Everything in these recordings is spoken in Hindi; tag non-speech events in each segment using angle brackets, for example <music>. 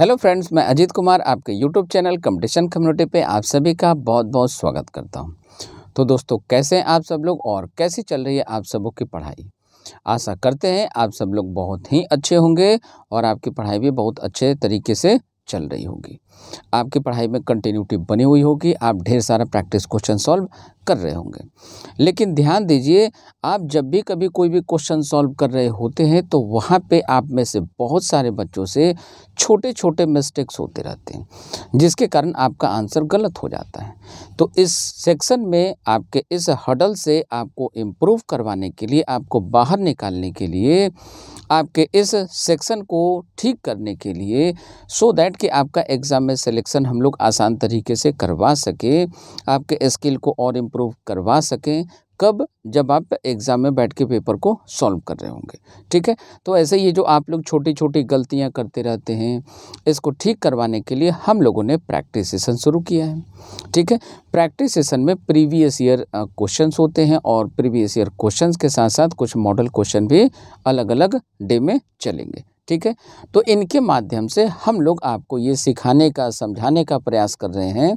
हेलो फ्रेंड्स मैं अजीत कुमार आपके यूट्यूब चैनल कंपटीशन कम्युनिटी पे आप सभी का बहुत बहुत स्वागत करता हूं तो दोस्तों कैसे हैं आप सब लोग और कैसी चल रही है आप सबों की पढ़ाई आशा करते हैं आप सब लोग बहुत ही अच्छे होंगे और आपकी पढ़ाई भी बहुत अच्छे तरीके से चल रही होगी आपकी पढ़ाई में कंटिन्यूटी बनी हुई होगी आप ढेर सारा प्रैक्टिस क्वेश्चन सॉल्व कर रहे होंगे लेकिन ध्यान दीजिए आप जब भी कभी कोई भी क्वेश्चन सॉल्व कर रहे होते हैं तो वहाँ पे आप में से बहुत सारे बच्चों से छोटे छोटे मिस्टेक्स होते रहते हैं जिसके कारण आपका आंसर गलत हो जाता है तो इस सेक्शन में आपके इस हडल से आपको इम्प्रूव करवाने के लिए आपको बाहर निकालने के लिए आपके इस सेक्शन को ठीक करने के लिए सो so दैट कि आपका एग्ज़ाम में सिलेक्शन हम लोग आसान तरीके से करवा सके आपके स्किल को और इम्प्रूव इम्प्रूव करवा सकें कब जब आप एग्ज़ाम में बैठ के पेपर को सॉल्व कर रहे होंगे ठीक है तो ऐसे ये जो आप लोग छोटी छोटी गलतियां करते रहते हैं इसको ठीक करवाने के लिए हम लोगों ने प्रैक्टिस सेशन शुरू किया है ठीक है प्रैक्टिस सेशन में प्रीवियस ईयर क्वेश्चंस होते हैं और प्रीवियस ईयर क्वेश्चंस के साथ साथ कुछ मॉडल क्वेश्चन भी अलग अलग डे में चलेंगे ठीक है तो इनके माध्यम से हम लोग आपको ये सिखाने का समझाने का प्रयास कर रहे हैं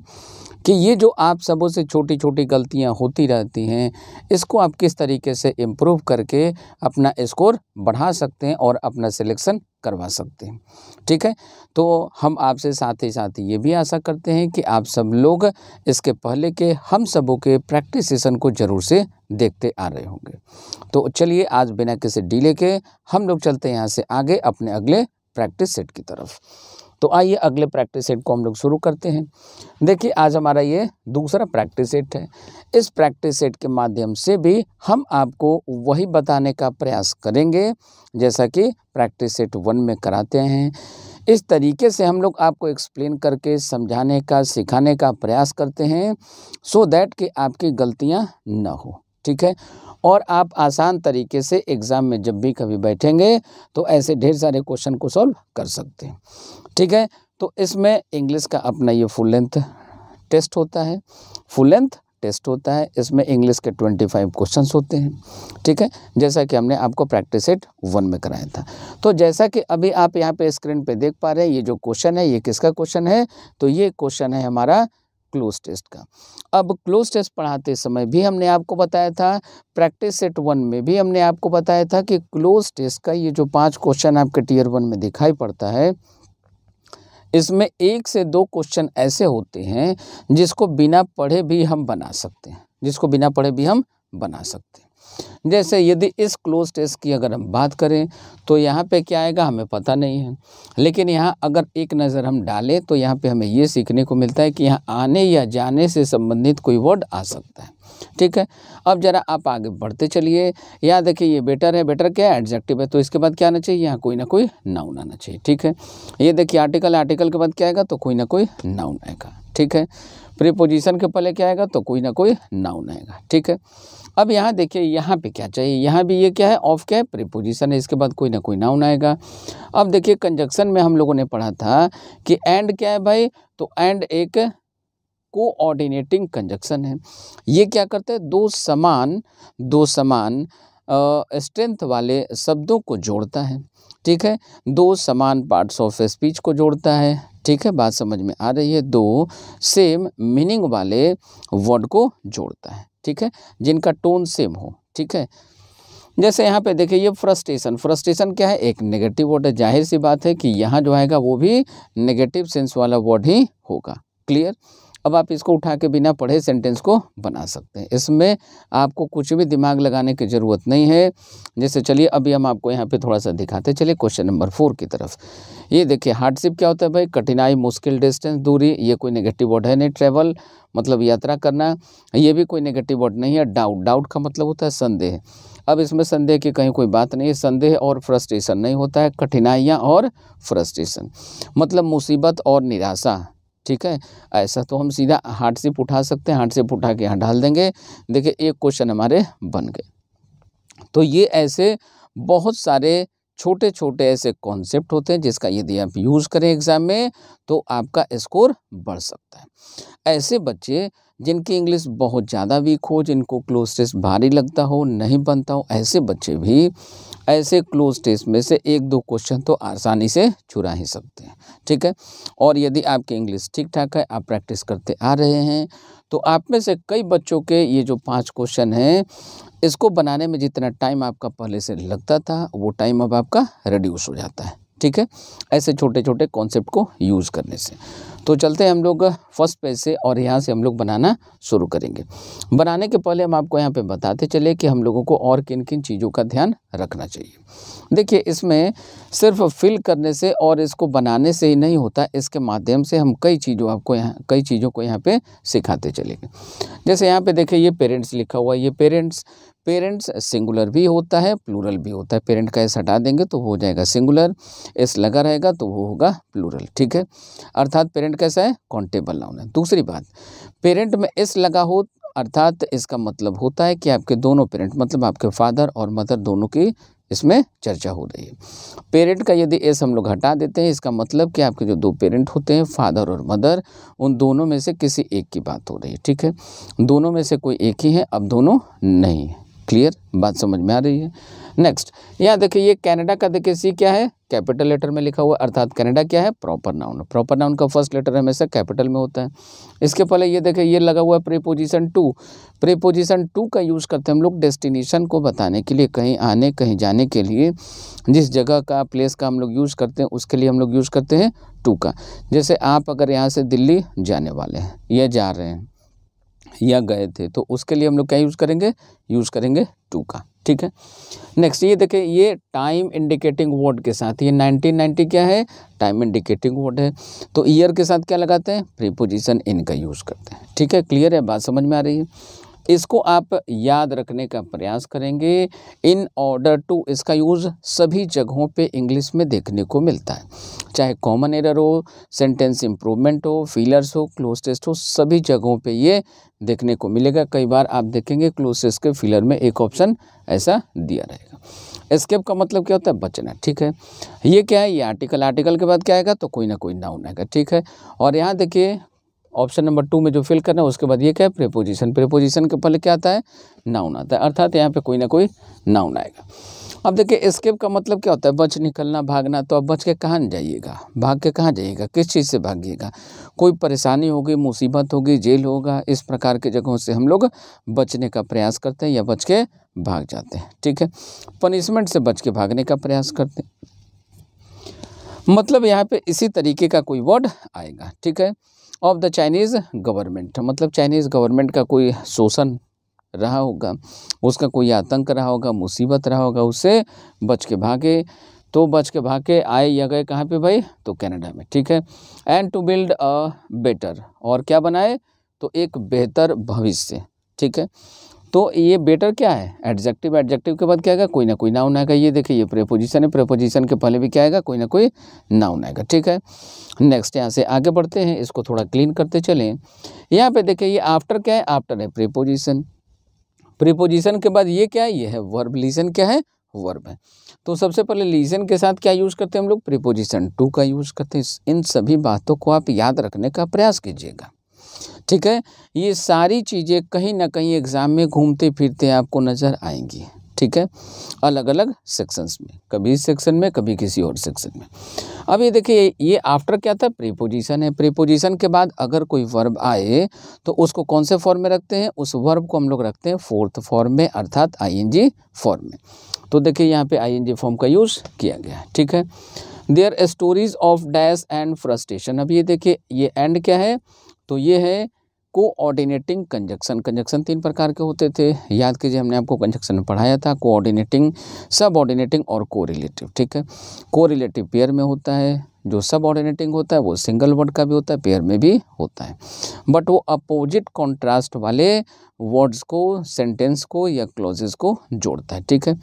कि ये जो आप सबों से छोटी छोटी गलतियां होती रहती हैं इसको आप किस तरीके से इम्प्रूव करके अपना स्कोर बढ़ा सकते हैं और अपना सिलेक्शन करवा सकते हैं ठीक है तो हम आपसे साथ ही साथ ये भी आशा करते हैं कि आप सब लोग इसके पहले के हम सबों के प्रैक्टिस सेशन को ज़रूर से देखते आ रहे होंगे तो चलिए आज बिना किसी डीले के हम लोग चलते हैं यहाँ से आगे अपने अगले प्रैक्टिस सेट की तरफ तो आइए अगले प्रैक्टिस सेट को हम लोग शुरू करते हैं देखिए आज हमारा ये दूसरा प्रैक्टिस सेट है इस प्रैक्टिस सेट के माध्यम से भी हम आपको वही बताने का प्रयास करेंगे जैसा कि प्रैक्टिस सेट वन में कराते हैं इस तरीके से हम लोग आपको एक्सप्लेन करके समझाने का सिखाने का प्रयास करते हैं सो so दैट कि आपकी गलतियाँ ना हो ठीक है और आप आसान तरीके से एग्ज़ाम में जब भी कभी बैठेंगे तो ऐसे ढेर सारे क्वेश्चन को सॉल्व कर सकते हैं ठीक है तो इसमें इंग्लिश का अपना ये फुल लेंथ टेस्ट होता है फुल लेंथ टेस्ट होता है इसमें इंग्लिश के ट्वेंटी फाइव क्वेश्चन होते हैं ठीक है जैसा कि हमने आपको प्रैक्टिस सेट वन में कराया था तो जैसा कि अभी आप यहाँ पे स्क्रीन पे देख पा रहे हैं ये जो क्वेश्चन है ये किसका क्वेश्चन है तो ये क्वेश्चन है हमारा क्लोज टेस्ट का अब क्लोज टेस्ट पढ़ाते समय भी हमने आपको बताया था प्रैक्टिस सेट वन में भी हमने आपको बताया था कि क्लोज टेस्ट का ये जो पांच क्वेश्चन आपके टीयर वन में दिखाई पड़ता है इसमें एक से दो क्वेश्चन ऐसे होते हैं जिसको बिना पढ़े भी हम बना सकते हैं जिसको बिना पढ़े भी हम बना सकते हैं जैसे यदि इस क्लोज टेस्ट की अगर हम बात करें तो यहाँ पे क्या आएगा हमें पता नहीं है लेकिन यहाँ अगर एक नज़र हम डालें तो यहाँ पे हमें ये सीखने को मिलता है कि यहाँ आने या जाने से संबंधित कोई वर्ड आ सकता है ठीक है अब ज़रा आप आगे बढ़ते चलिए यहाँ देखिए ये बेटर है बेटर क्या है एडजेक्टिव है तो इसके बाद क्या आना चाहिए यहाँ कोई ना कोई नाउन आना चाहिए ठीक है ये देखिए आर्टिकल आर्टिकल के बाद क्या आएगा तो कोई ना कोई नाउन आएगा ठीक है प्रीपोजिशन के पहले क्या आएगा तो कोई ना कोई नाउन आएगा ठीक है अब यहाँ देखिए यहाँ पे क्या चाहिए यहाँ भी ये क्या है ऑफ क्या है प्रीपोजिशन है इसके बाद कोई ना कोई नाउन आएगा अब देखिए कंजक्शन में हम लोगों ने पढ़ा था कि एंड क्या है भाई तो एंड एक कोऑर्डिनेटिंग कंजक्शन है ये क्या करते हैं दो समान दो समान स्ट्रेंथ वाले शब्दों को जोड़ता है ठीक है दो समान पार्ट्स ऑफ स्पीच को जोड़ता है ठीक है बात समझ में आ रही है दो सेम मीनिंग वाले वर्ड को जोड़ता है ठीक है जिनका टोन सेम हो ठीक है जैसे यहाँ पे देखिए ये फ्रस्ट्रेशन फ्रस्ट्रेशन क्या है एक नेगेटिव वर्ड है जाहिर सी बात है कि यहाँ जो आएगा वो भी नेगेटिव सेंस वाला वर्ड ही होगा क्लियर अब आप इसको उठा के बिना पढ़े सेंटेंस को बना सकते हैं इसमें आपको कुछ भी दिमाग लगाने की ज़रूरत नहीं है जैसे चलिए अभी हम आपको यहाँ पे थोड़ा सा दिखाते चलिए क्वेश्चन नंबर फोर की तरफ ये देखिए हार्डशिप क्या होता है भाई कठिनाई मुश्किल डिस्टेंस दूरी ये कोई नेगेटिव वर्ड है नहीं ट्रेवल मतलब यात्रा करना ये भी कोई नेगेटिव वर्ड नहीं है डाउट डाउट का मतलब होता है संदेह अब इसमें संदेह की कहीं कोई बात नहीं है संदेह और फ्रस्ट्रेशन नहीं होता है कठिनाइयाँ और फ्रस्ट्रेशन मतलब मुसीबत और निराशा ठीक है ऐसा तो हम सीधा हार्ट से उठा सकते हैं हार्ट से उठा के यहाँ डाल देंगे देखिए एक क्वेश्चन हमारे बन गए तो ये ऐसे बहुत सारे छोटे छोटे ऐसे कॉन्सेप्ट होते हैं जिसका यदि आप यूज़ करें एग्ज़ाम में तो आपका स्कोर बढ़ सकता है ऐसे बच्चे जिनकी इंग्लिश बहुत ज़्यादा वीक हो जिनको क्लोज टेस्ट भारी लगता हो नहीं बनता हो ऐसे बच्चे भी ऐसे क्लोज टेस्ट में से एक दो क्वेश्चन तो आसानी से चुरा ही सकते हैं ठीक है और यदि आपकी इंग्लिश ठीक ठाक है आप प्रैक्टिस करते आ रहे हैं तो आप में से कई बच्चों के ये जो पांच क्वेश्चन हैं इसको बनाने में जितना टाइम आपका पहले से लगता था वो टाइम अब आपका रिड्यूस हो जाता है ठीक है ऐसे छोटे छोटे कॉन्सेप्ट को यूज़ करने से तो चलते हैं हम लोग फर्स्ट पेज से और यहाँ से हम लोग बनाना शुरू करेंगे बनाने के पहले हम आपको यहाँ पे बताते चले कि हम लोगों को और किन किन चीज़ों का ध्यान रखना चाहिए देखिए इसमें सिर्फ फिल करने से और इसको बनाने से ही नहीं होता इसके माध्यम से हम कई चीज़ों आपको यहाँ कई चीज़ों को यहाँ पर सिखाते चलेंगे जैसे यहाँ पर देखिए ये पेरेंट्स लिखा हुआ ये पेरेंट्स पेरेंट्स सिंगुलर भी होता है प्लूरल भी होता है पेरेंट का एस हटा देंगे तो हो जाएगा सिंगुलर एस लगा रहेगा तो वो होगा प्लूरल ठीक है अर्थात पेरेंट कैसा है कॉन्टेबल नाउन है दूसरी बात पेरेंट में एस लगा हो अर्थात इसका मतलब होता है कि आपके दोनों पेरेंट मतलब आपके फादर और मदर दोनों की इसमें चर्चा हो रही है पेरेंट का यदि एस हम लोग हटा देते हैं इसका मतलब कि आपके जो दो पेरेंट होते हैं फादर और मदर उन दोनों में से किसी एक की बात हो रही है ठीक है दोनों में से कोई एक ही है अब दोनों नहीं है क्लियर बात समझ में आ रही है नेक्स्ट यहाँ देखिए ये कनाडा का देखिए सी क्या है कैपिटल लेटर में लिखा हुआ अर्थात कनाडा क्या है प्रॉपर नाउन प्रॉपर नाउन का फर्स्ट लेटर हमेशा कैपिटल में होता है इसके पहले ये देखिए ये लगा हुआ है प्रीपोजिशन टू प्रीपोजिशन टू का यूज़ करते हैं हम लोग डेस्टिनेशन को बताने के लिए कहीं आने कहीं जाने के लिए जिस जगह का प्लेस का हम लोग यूज़ करते हैं उसके लिए हम लोग यूज़ करते हैं टू का जैसे आप अगर यहाँ से दिल्ली जाने वाले हैं या जा रहे हैं या गए थे तो उसके लिए हम लोग क्या यूज़ करेंगे यूज़ करेंगे टू का ठीक है नेक्स्ट ये देखें ये टाइम इंडिकेटिंग वर्ड के साथ ये 1990 क्या है टाइम इंडिकेटिंग वर्ड है तो ईयर के साथ क्या लगाते हैं प्रीपोजिशन इनका यूज़ करते हैं ठीक है क्लियर है बात समझ में आ रही है इसको आप याद रखने का प्रयास करेंगे इन ऑर्डर टू इसका यूज़ सभी जगहों पे इंग्लिश में देखने को मिलता है चाहे कॉमन एरर हो सेंटेंस इम्प्रूवमेंट हो फीलर्स हो क्लोज टेस्ट हो सभी जगहों पे ये देखने को मिलेगा कई बार आप देखेंगे क्लोज टेस्ट के फीलर में एक ऑप्शन ऐसा दिया रहेगा एस्केप का मतलब क्या होता है बचना ठीक है ये क्या है ये आर्टिकल आर्टिकल के बाद क्या आएगा तो कोई ना कोई नाउन आएगा ठीक है और यहाँ देखिए ऑप्शन नंबर टू में जो फिल करना है उसके बाद ये क्या है प्रेपोजिशन प्रेपोजिशन के पहले क्या आता है नाउन आता है अर्थात यहाँ पे कोई ना कोई नाउन आएगा अब देखिए एस्केप का मतलब क्या होता है बच निकलना भागना तो अब बच के कहाँ जाइएगा भाग के कहाँ जाइएगा किस चीज़ से भागिएगा कोई परेशानी होगी मुसीबत होगी जेल होगा इस प्रकार के जगहों से हम लोग बचने का प्रयास करते हैं या बच के भाग जाते हैं ठीक है पनिशमेंट से बच के भागने का प्रयास करते हैं मतलब यहाँ पे इसी तरीके का कोई वर्ड आएगा ठीक है ऑफ द चाइनीज़ गवर्नमेंट मतलब चाइनीज़ गवर्नमेंट का कोई शोषण रहा होगा उसका कोई आतंक रहा होगा मुसीबत रहा होगा उससे बच के भागे तो बच के भाग के आए या गए कहाँ पे भाई तो कनाडा में ठीक है and to build a better और क्या बनाए तो एक बेहतर भविष्य ठीक है तो ये बेटर क्या है एडजेक्टिव एडजेक्टिव के बाद क्या आएगा कोई ना कोई नाउन आएगा ये देखिए ये प्रेपोजिशन है प्रेपोजिशन के पहले भी क्या आएगा कोई ना कोई नाउन आएगा ठीक है नेक्स्ट यहाँ से आगे बढ़ते हैं इसको थोड़ा क्लीन करते चलें यहाँ पे देखिए ये आफ्टर क्या है आफ्टर है प्रेपोजिशन प्रिपोजिशन के बाद ये क्या है ये है वर्ब लीजन क्या है वर्ब है तो सबसे पहले लीजन के साथ क्या यूज़ करते हैं हम लोग प्रिपोजिशन टू का यूज़ करते हैं इन सभी बातों को आप याद रखने का प्रयास कीजिएगा ठीक है ये सारी चीज़ें कहीं ना कहीं एग्ज़ाम में घूमते फिरते आपको नज़र आएंगी ठीक है अलग अलग सेक्शंस में कभी इस सेक्शन में कभी किसी और सेक्शन में अब ये देखिए ये आफ्टर क्या था प्रीपोजिशन है प्रीपोजिशन के बाद अगर कोई वर्ब आए तो उसको कौन से फॉर्म में रखते हैं उस वर्ब को हम लोग रखते हैं फोर्थ फॉर्म में अर्थात आईएनजी फॉर्म में तो देखिए यहाँ पे आईएनजी फॉर्म का यूज़ किया गया ठीक है their stories of dash and frustration अब ये देखिए ये एंड क्या है तो ये है कोऑर्डिनेटिंग कंजक्शन कंजक्शन तीन प्रकार के होते थे याद कीजिए हमने आपको कंजक्शन में पढ़ाया था कोऑर्डिनेटिंग सब ऑर्डिनेटिंग और कोरिलेटिव ठीक है कोरिलेटिव पेयर में होता है जो सब ऑर्डिनेटिंग होता है वो सिंगल वर्ड का भी होता है पेयर में भी होता है बट वो अपोजिट कॉन्ट्रास्ट वाले वर्ड्स को सेंटेंस को या क्लोजेस को जोड़ता है ठीक है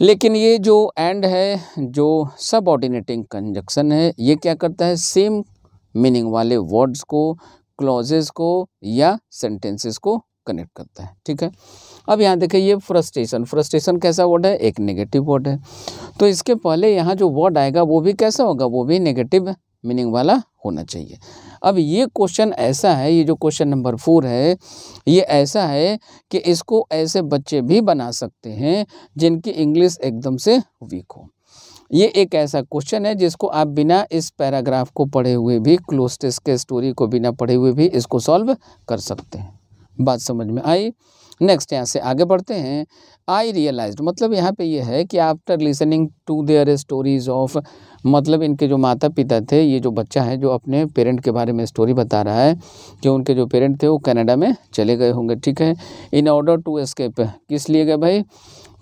लेकिन ये जो एंड है जो सब ऑर्डिनेटिंग कंजक्शन है ये क्या करता है सेम मीनिंग वाले वर्ड्स को क्लॉजेस को या सेंटेंसेस को कनेक्ट करता है ठीक है अब यहाँ देखें ये फ्रस्ट्रेशन फ्रस्ट्रेशन कैसा वर्ड है एक नेगेटिव वर्ड है तो इसके पहले यहाँ जो वर्ड आएगा वो भी कैसा होगा वो भी नेगेटिव मीनिंग वाला होना चाहिए अब ये क्वेश्चन ऐसा है ये जो क्वेश्चन नंबर फोर है ये ऐसा है कि इसको ऐसे बच्चे भी बना सकते हैं जिनकी इंग्लिश एकदम से वीक हो ये एक ऐसा क्वेश्चन है जिसको आप बिना इस पैराग्राफ को पढ़े हुए भी क्लोस्टिस के स्टोरी को बिना पढ़े हुए भी इसको सॉल्व कर सकते हैं बात समझ में आई नेक्स्ट यहाँ से आगे बढ़ते हैं आई रियलाइज मतलब यहाँ पे ये यह है कि after listening to their stories of मतलब इनके जो माता पिता थे ये जो बच्चा है जो अपने पेरेंट के बारे में स्टोरी बता रहा है कि उनके जो पेरेंट थे वो कनाडा में चले गए होंगे ठीक है इन ऑर्डर टू एस्केप किस लिए गए भाई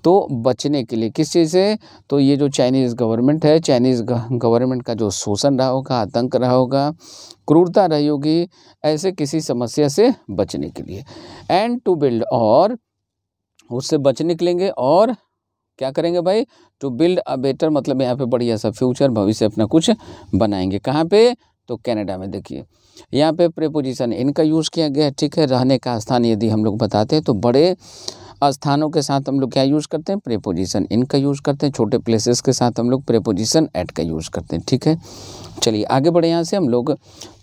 तो बचने के लिए किस चीज़ से तो ये जो चाइनीज़ गवर्नमेंट है चाइनीज़ गवर्नमेंट का जो शोषण रहा होगा आतंक रहा होगा क्रूरता रही होगी ऐसे किसी समस्या से बचने के लिए एंड टू बिल्ड और उससे बच निकलेंगे और क्या करेंगे भाई टू बिल्ड अ बेटर मतलब यहाँ पे बढ़िया सा फ्यूचर भविष्य अपना कुछ बनाएंगे कहाँ पे तो कनाडा में देखिए यहाँ पे प्रेपोजिशन इनका यूज़ किया गया ठीक है रहने का स्थान यदि हम लोग बताते हैं तो बड़े स्थानों के साथ हम लोग क्या यूज़ करते हैं प्रेपोजिशन इन का यूज़ करते हैं छोटे प्लेसेस के साथ हम लोग प्रेपोजिशन एट का यूज़ करते हैं ठीक है चलिए आगे बढ़े यहाँ से हम लोग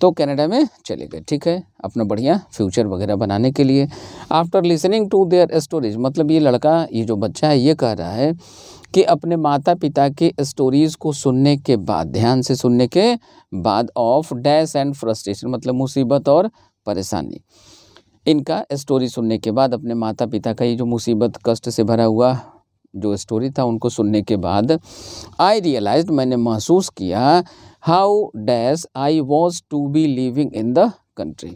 तो कनाडा में चले गए ठीक है अपना बढ़िया फ्यूचर वगैरह बनाने के लिए after listening to their stories मतलब ये लड़का ये जो बच्चा है ये कह रहा है कि अपने माता पिता के स्टोरीज़ को सुनने के बाद ध्यान से सुनने के बाद ऑफ डैश एंड फ्रस्ट्रेशन मतलब मुसीबत और परेशानी इनका स्टोरी सुनने के बाद अपने माता पिता का ये जो मुसीबत कष्ट से भरा हुआ जो स्टोरी था उनको सुनने के बाद आई रियलाइज मैंने महसूस किया how dash I was to be living in the country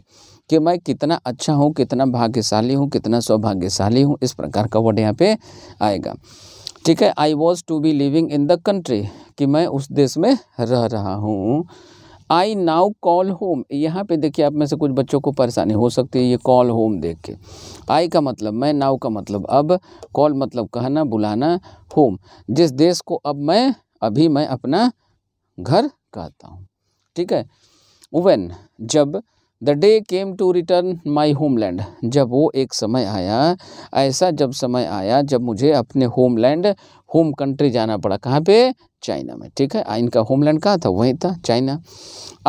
कि मैं कितना अच्छा हूँ कितना भाग्यशाली हूँ कितना सौभाग्यशाली हूँ इस प्रकार का वर्ड यहाँ पे आएगा ठीक है I was to be living in the country कि मैं उस देश में रह रहा हूँ आई नाउ कॉल होम यहाँ पे देखिए आप में से कुछ बच्चों को परेशानी हो सकती है ये कॉल होम देख के आई का मतलब मैं नाउ का मतलब अब कॉल मतलब कहना बुलाना होम जिस देश को अब मैं अभी मैं अपना घर कहता हूँ ठीक है वेन जब the day came to return my homeland जब वो एक समय आया ऐसा जब समय आया जब मुझे अपने होमलैंड होम कंट्री जाना पड़ा कहाँ पे चाइना में ठीक है इनका होमलैंड कहाँ था वहीं था China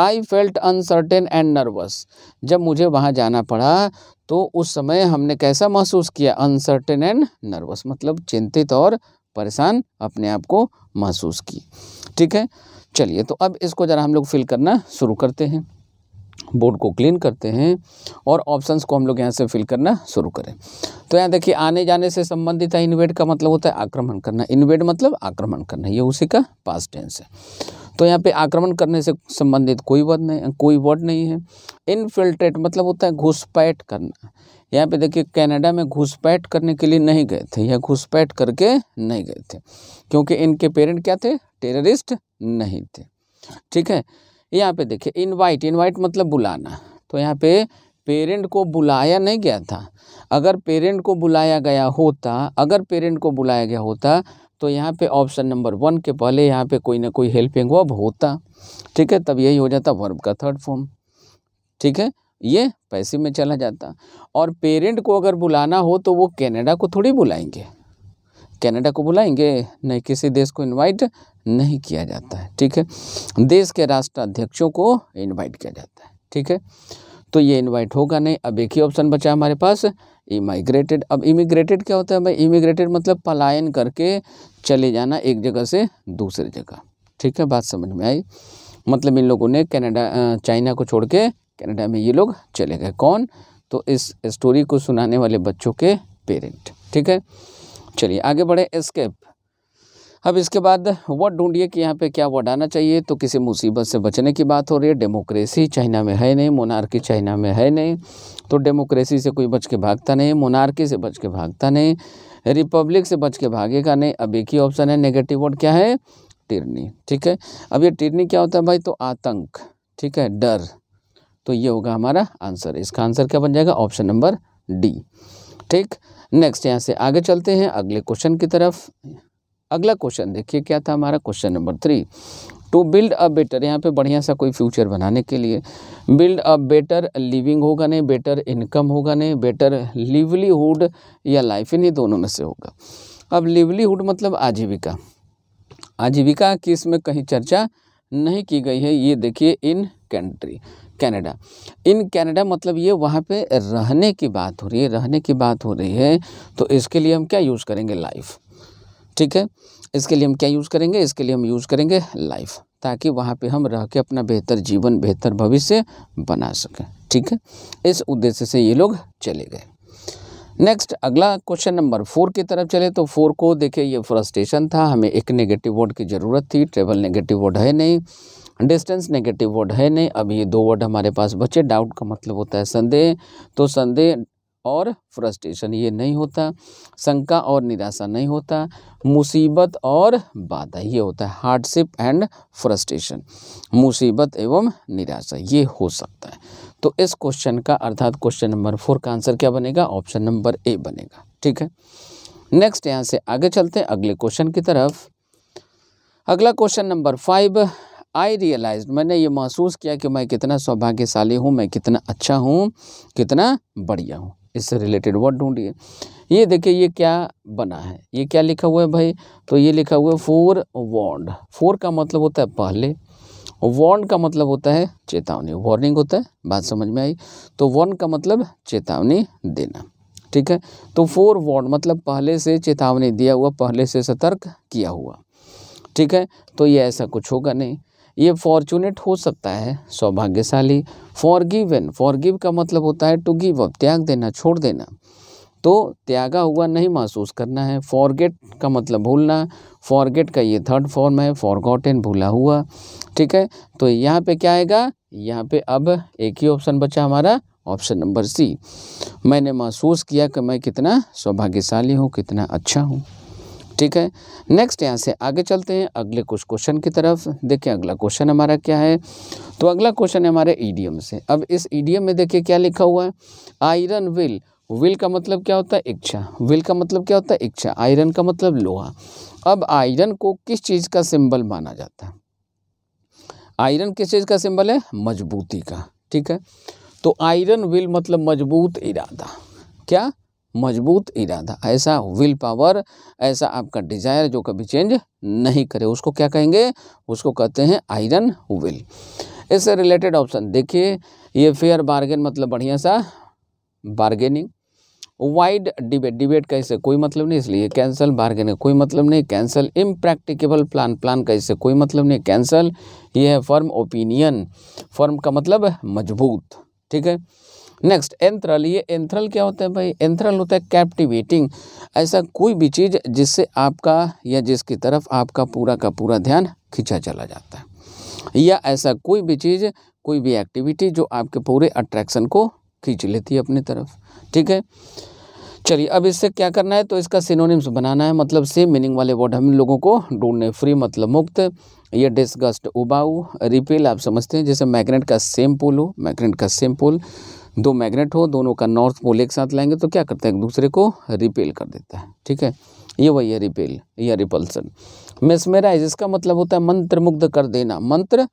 I felt uncertain and nervous जब मुझे वहाँ जाना पड़ा तो उस समय हमने कैसा महसूस किया अनसर्टेन एंड नर्वस मतलब चिंतित और परेशान अपने आप को महसूस की ठीक है चलिए तो अब इसको ज़रा हम लोग फिल करना शुरू करते हैं बोर्ड को क्लीन करते हैं और ऑप्शंस को हम लोग यहाँ से फिल करना शुरू करें तो यहाँ देखिए आने जाने से संबंधित है इन्वेड का मतलब होता है आक्रमण करना इन्वेड मतलब आक्रमण करना ये उसी का पास टेंस है तो यहाँ पे आक्रमण करने से संबंधित कोई वर्ड नहीं कोई वर्ड नहीं है इनफिल्ट्रेट मतलब होता है घुसपैठ करना यहाँ पे देखिए कनाडा में घुसपैठ करने के लिए नहीं गए थे या घुसपैठ करके नहीं गए थे क्योंकि इनके पेरेंट क्या थे टेररिस्ट नहीं थे ठीक है यहाँ पे देखिए इनवाइट इनवाइट मतलब बुलाना तो यहाँ पे पेरेंट को बुलाया नहीं गया था अगर पेरेंट को बुलाया गया होता अगर पेरेंट को बुलाया गया होता तो यहाँ पे ऑप्शन नंबर वन के पहले यहाँ पे कोई ना कोई हेल्पिंग वर्ब होता ठीक है तब यही हो जाता वर्ब का थर्ड फॉर्म ठीक है ये पैसे में चला जाता और पेरेंट को अगर बुलाना हो तो वो कनाडा को थोड़ी बुलाएंगे कनाडा को बुलाएंगे नहीं किसी देश को इनवाइट नहीं किया जाता है ठीक है देश के राष्ट्राध्यक्षों को इनवाइट किया जाता है ठीक है तो ये इनवाइट होगा नहीं अब एक ही ऑप्शन बचा हमारे पास इमाइग्रेटेड अब इमिग्रेटेड क्या होता है भाई इमिग्रेटेड मतलब पलायन करके चले जाना एक जगह से दूसरी जगह ठीक है बात समझ में आई मतलब इन लोगों ने कनाडा चाइना को छोड़ के कनाडा में ये लोग चले गए कौन तो इस स्टोरी को सुनाने वाले बच्चों के पेरेंट ठीक है चलिए आगे बढ़े एस्केप अब इसके बाद वर्ड ढूंढिए कि यहाँ पे क्या वर्ड आना चाहिए तो किसी मुसीबत से बचने की बात हो रही है डेमोक्रेसी चाइना में है नहीं मोनार्की चाइना में है नहीं तो डेमोक्रेसी से कोई बच के भागता नहीं मोनार्की से बच के भागता नहीं रिपब्लिक से बच के भागेगा नहीं अब एक ही ऑप्शन है नेगेटिव वर्ड क्या है टिरनी ठीक है अब ये टिरनी क्या होता है भाई तो आतंक ठीक है डर तो ये होगा हमारा आंसर इसका आंसर क्या बन जाएगा ऑप्शन नंबर डी ठीक नेक्स्ट यहाँ से आगे चलते हैं अगले क्वेश्चन की तरफ अगला क्वेश्चन देखिए क्या था हमारा question number three to build a better यहाँ पे बढ़िया सा कोई फ्यूचर बनाने के लिए बिल्ड अ बेटर लिविंग होगा नहीं बेटर इनकम होगा नहीं बेटर लिवलीहुड या लाइफ इन दोनों में से होगा अब लिवलीहुड मतलब आजीविका आजीविका की इसमें कहीं चर्चा नहीं की गई है ये देखिए in country Canada in Canada मतलब ये वहाँ पे रहने की बात हो रही है रहने की बात हो रही है तो इसके लिए हम क्या यूज़ करेंगे लाइफ ठीक है इसके लिए हम क्या यूज़ करेंगे इसके लिए हम यूज़ करेंगे लाइफ ताकि वहाँ पे हम रह के अपना बेहतर जीवन बेहतर भविष्य बना सकें ठीक है इस उद्देश्य से ये लोग चले गए नेक्स्ट अगला क्वेश्चन नंबर फोर की तरफ चले तो फोर को देखिए ये फ्रस्ट्रेशन था हमें एक नेगेटिव वर्ड की ज़रूरत थी ट्रेवल नेगेटिव वर्ड है नहीं डिस्टेंस नेगेटिव वर्ड है नहीं अब ये दो वर्ड हमारे पास बचे डाउट का मतलब होता है संदेह तो संदेह और फ्रस्ट्रेशन ये नहीं होता शंका और निराशा नहीं होता मुसीबत और बाधा ये होता है हार्डशिप एंड फ्रस्ट्रेशन मुसीबत एवं निराशा ये हो सकता है तो इस क्वेश्चन का अर्थात क्वेश्चन नंबर फोर का आंसर क्या बनेगा ऑप्शन नंबर ए बनेगा ठीक है नेक्स्ट यहाँ से आगे चलते हैं अगले क्वेश्चन की तरफ अगला question number five I realise मैंने ये महसूस किया कि मैं कितना सौभाग्यशाली हूँ मैं कितना अच्छा हूँ कितना बढ़िया हूँ इससे रिलेटेड वर्ड ढूंढिए ये देखिए ये क्या बना है ये क्या लिखा हुआ है भाई तो ये लिखा हुआ है फोर वॉन्ड फोर का मतलब होता है पहले वॉन्ड का मतलब होता है चेतावनी वार्निंग होता है बात समझ में आई तो वॉर्न का मतलब चेतावनी देना ठीक है तो फोर वॉन्ड मतलब पहले से चेतावनी दिया हुआ पहले से सतर्क किया हुआ ठीक है तो ये ऐसा कुछ होगा नहीं ये फॉर्चुनेट हो सकता है सौभाग्यशाली फॉर एन फॉर गिव का मतलब होता है टू गिव अप त्याग देना छोड़ देना तो त्यागा हुआ नहीं महसूस करना है फॉरगेट का मतलब भूलना फॉरगेट का ये थर्ड फॉर्म है फॉरगॉटन भूला हुआ ठीक है तो यहाँ पे क्या आएगा यहाँ पे अब एक ही ऑप्शन बचा हमारा ऑप्शन नंबर सी मैंने महसूस किया कि मैं कितना सौभाग्यशाली हूँ कितना अच्छा हूँ ठीक है नेक्स्ट यहाँ से आगे चलते हैं अगले कुछ क्वेश्चन की तरफ देखिए अगला क्वेश्चन हमारा क्या है तो अगला क्वेश्चन है हमारे ईडीएम से अब इस ईडीएम में देखिए क्या लिखा हुआ है आयरन विल विल का मतलब क्या होता है इच्छा विल का मतलब क्या होता है इच्छा आयरन का मतलब लोहा अब आयरन को किस चीज़ का सिंबल माना जाता है आयरन किस चीज़ का सिंबल है मजबूती का ठीक है तो आयरन विल मतलब मजबूत इरादा क्या मजबूत इरादा ऐसा विल पावर ऐसा आपका डिजायर जो कभी चेंज नहीं करे उसको क्या कहेंगे उसको कहते हैं आयरन विल इससे रिलेटेड ऑप्शन देखिए ये फेयर बार्गेन मतलब बढ़िया सा बार्गेनिंग वाइड डिबेट डिबेट इससे कोई मतलब नहीं इसलिए कैंसिल बार्गेन कोई मतलब नहीं कैंसिल इम्प्रैक्टिकेबल प्लान प्लान का इससे कोई मतलब नहीं कैंसिल ये है फर्म ओपिनियन फर्म का मतलब मजबूत ठीक है नेक्स्ट एंथ्रल ये एंथ्रल क्या होता है भाई एंथ्रल होता है कैप्टिवेटिंग ऐसा कोई भी चीज़ जिससे आपका या जिसकी तरफ आपका पूरा का पूरा ध्यान खींचा चला जाता है या ऐसा कोई भी चीज़ कोई भी एक्टिविटी जो आपके पूरे अट्रैक्शन को खींच लेती है अपनी तरफ ठीक है चलिए अब इससे क्या करना है तो इसका सिनोनिम्स बनाना है मतलब सेम मीनिंग वाले वर्ड हम लोगों को ढूंढने फ्री मतलब मुक्त ये डिस्गस्ट उबाऊ रिपेल आप समझते हैं जैसे मैग्नेट का सेम पोल हो मैग्नेट का सेम पोल दो मैग्नेट हो दोनों का नॉर्थ पोल एक साथ लाएंगे तो क्या करते हैं एक दूसरे को रिपेल कर देता है ठीक है ये वही है रिपेल या रिपल्सन मेसमेराइज इसका मतलब होता है मंत्र मुग्ध कर देना मंत्र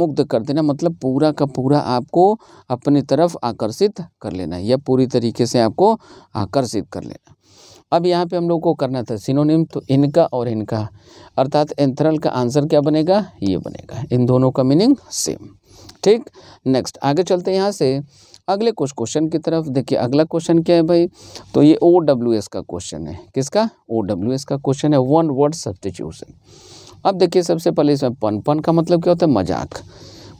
मुग्ध कर देना मतलब पूरा का पूरा आपको अपनी तरफ आकर्षित कर लेना या पूरी तरीके से आपको आकर्षित कर लेना अब यहाँ पे हम लोग को करना था सिनोनिम तो इनका और इनका अर्थात एंथरल का आंसर क्या बनेगा ये बनेगा इन दोनों का मीनिंग सेम ठीक नेक्स्ट आगे चलते हैं यहाँ से अगले कुछ क्वेश्चन की तरफ देखिए अगला क्वेश्चन क्या है भाई तो ये ओ डब्ल्यू एस का क्वेश्चन है किसका ओ डब्ल्यू एस का क्वेश्चन है वन वर्ड सब्सटीट्यूशन अब देखिए सबसे पहले इसमें पन पन का मतलब क्या होता है मजाक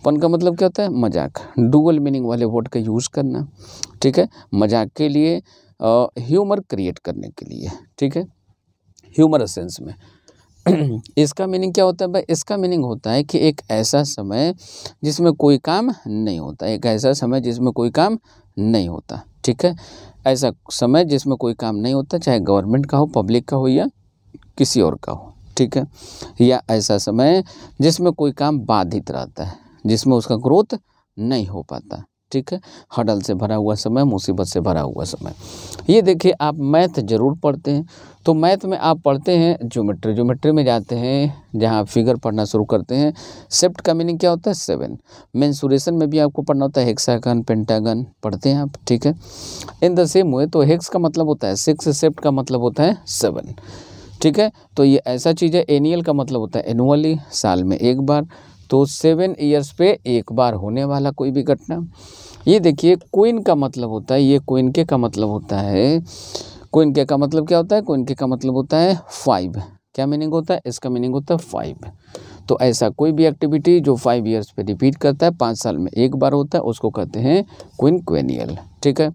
पन का मतलब क्या होता है मजाक डुअल मीनिंग वाले वर्ड का यूज़ करना ठीक है मजाक के लिए ह्यूमर क्रिएट करने के लिए ठीक है ह्यूमर सेंस में <clears throat> इसका मीनिंग क्या होता है भाई इसका मीनिंग होता है कि एक ऐसा समय जिसमें कोई काम नहीं होता एक ऐसा समय जिसमें कोई काम नहीं होता ठीक है ऐसा समय जिसमें कोई काम नहीं होता चाहे गवर्नमेंट का हो पब्लिक का हो या किसी और का हो ठीक है या ऐसा समय जिसमें कोई काम बाधित रहता है जिसमें उसका ग्रोथ नहीं हो पाता ठीक है हडल से भरा हुआ समय मुसीबत से भरा हुआ समय ये देखिए आप मैथ ज़रूर पढ़ते हैं तो मैथ में आप पढ़ते हैं ज्योमेट्री ज्योमेट्री में जाते हैं जहाँ फिगर पढ़ना शुरू करते हैं सेप्ट का मीनिंग क्या होता है सेवन मैंसूरेशन में भी आपको पढ़ना होता है हेक्सागन पेंटागन पढ़ते हैं आप ठीक है इन द सेम वे तो हेक्स का मतलब होता है सिक्स सेप्ट का मतलब होता है सेवन ठीक है तो ये ऐसा चीज़ है एनुअल का मतलब होता है एनुअली साल में एक बार तो सेवन ईयर्स पे एक बार होने वाला कोई भी घटना ये देखिए कोइन का मतलब होता है ये कोइन के का मतलब होता है कोइन के का मतलब क्या होता है कोइन के का मतलब होता है फाइव क्या मीनिंग होता है इसका मीनिंग होता है फाइव तो ऐसा कोई भी एक्टिविटी जो फाइव ईयर्स पे रिपीट करता है पाँच साल में एक बार होता है उसको कहते हैं क्विन क्वेनियल ठीक है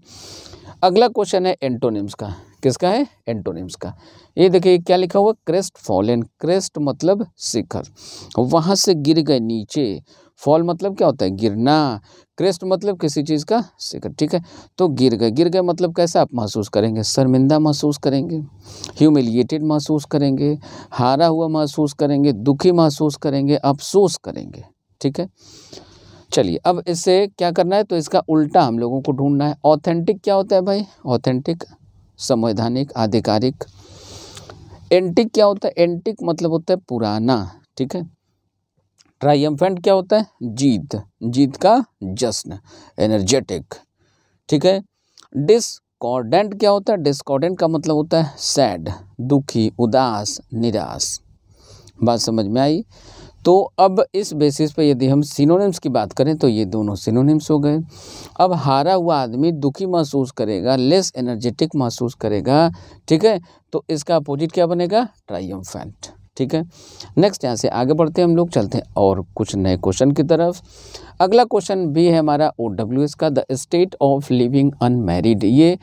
अगला क्वेश्चन है एंटोनिम्स का किसका है एंटोनिम्स का ये देखिए क्या लिखा हुआ क्रेस्ट फॉलन क्रेस्ट मतलब शिखर वहाँ से गिर गए नीचे फॉल मतलब क्या होता है गिरना क्रेस्ट मतलब किसी चीज़ का शिखर ठीक है तो गिर गए गिर गए मतलब कैसा आप महसूस करेंगे शर्मिंदा महसूस करेंगे ह्यूमिलिएटेड महसूस करेंगे हारा हुआ महसूस करेंगे दुखी महसूस करेंगे अफसोस करेंगे ठीक है चलिए अब इसे क्या करना है तो इसका उल्टा हम लोगों को ढूंढना है ऑथेंटिक क्या होता है भाई ऑथेंटिक संवैधानिक आधिकारिक एंटिक क्या होता है एंटिक मतलब होता है पुराना ठीक है ट्राइम्फेंट क्या होता है जीत जीत का जश्न एनर्जेटिक ठीक है डिसकॉर्डेंट क्या होता है डिस्कॉर्डेंट का मतलब होता है सैड दुखी उदास निराश बात समझ में आई तो अब इस बेसिस पे यदि हम सिनोनिम्स की बात करें तो ये दोनों सिनोनिम्स हो गए अब हारा हुआ आदमी दुखी महसूस करेगा लेस एनर्जेटिक महसूस करेगा ठीक है तो इसका अपोजिट क्या बनेगा ट्राइम्फेंट ठीक है नेक्स्ट यहाँ से आगे बढ़ते हैं हम लोग चलते हैं और कुछ नए क्वेश्चन की तरफ अगला क्वेश्चन भी है हमारा ओ डब्ल्यू एस का the state of living unmarried ये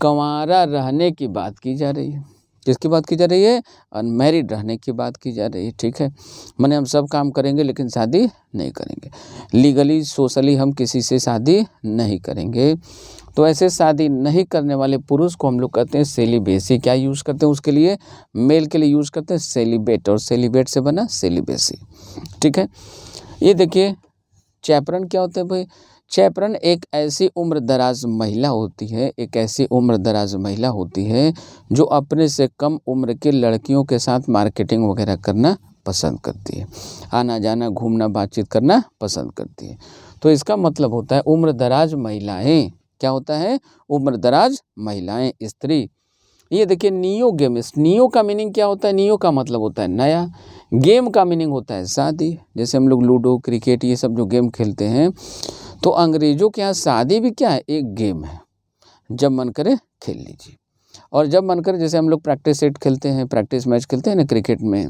कंवारा रहने की बात की जा रही है किसकी बात की जा रही है अनमेरिड रहने की बात की जा रही है ठीक है मैंने हम सब काम करेंगे लेकिन शादी नहीं करेंगे लीगली सोशली हम किसी से शादी नहीं करेंगे तो ऐसे शादी नहीं करने वाले पुरुष को हम लोग कहते हैं सेलिबेसी क्या यूज़ करते हैं उसके लिए मेल के लिए यूज़ करते हैं सेलिबेट और सेलिबेट से बना सेलिबेसी ठीक है ये देखिए चैपरन क्या होता है भाई चैपरन एक ऐसी उम्र दराज महिला होती है एक ऐसी उम्र दराज महिला होती है जो अपने से कम उम्र के लड़कियों के साथ मार्केटिंग वगैरह करना पसंद करती है आना जाना घूमना बातचीत करना पसंद करती है तो इसका मतलब होता है उम्र दराज महिलाएँ क्या होता है उम्र दराज महिलाएं स्त्री ये देखिए नियो गेम इस नियो का मीनिंग क्या होता है नियो का मतलब होता है नया गेम का मीनिंग होता है शादी जैसे हम लोग लूडो क्रिकेट ये सब जो गेम खेलते हैं तो अंग्रेज़ों के यहाँ शादी भी क्या है एक गेम है जब मन करे खेल लीजिए और जब मन करे जैसे हम लोग प्रैक्टिस सेट खेलते हैं प्रैक्टिस मैच खेलते हैं ना क्रिकेट में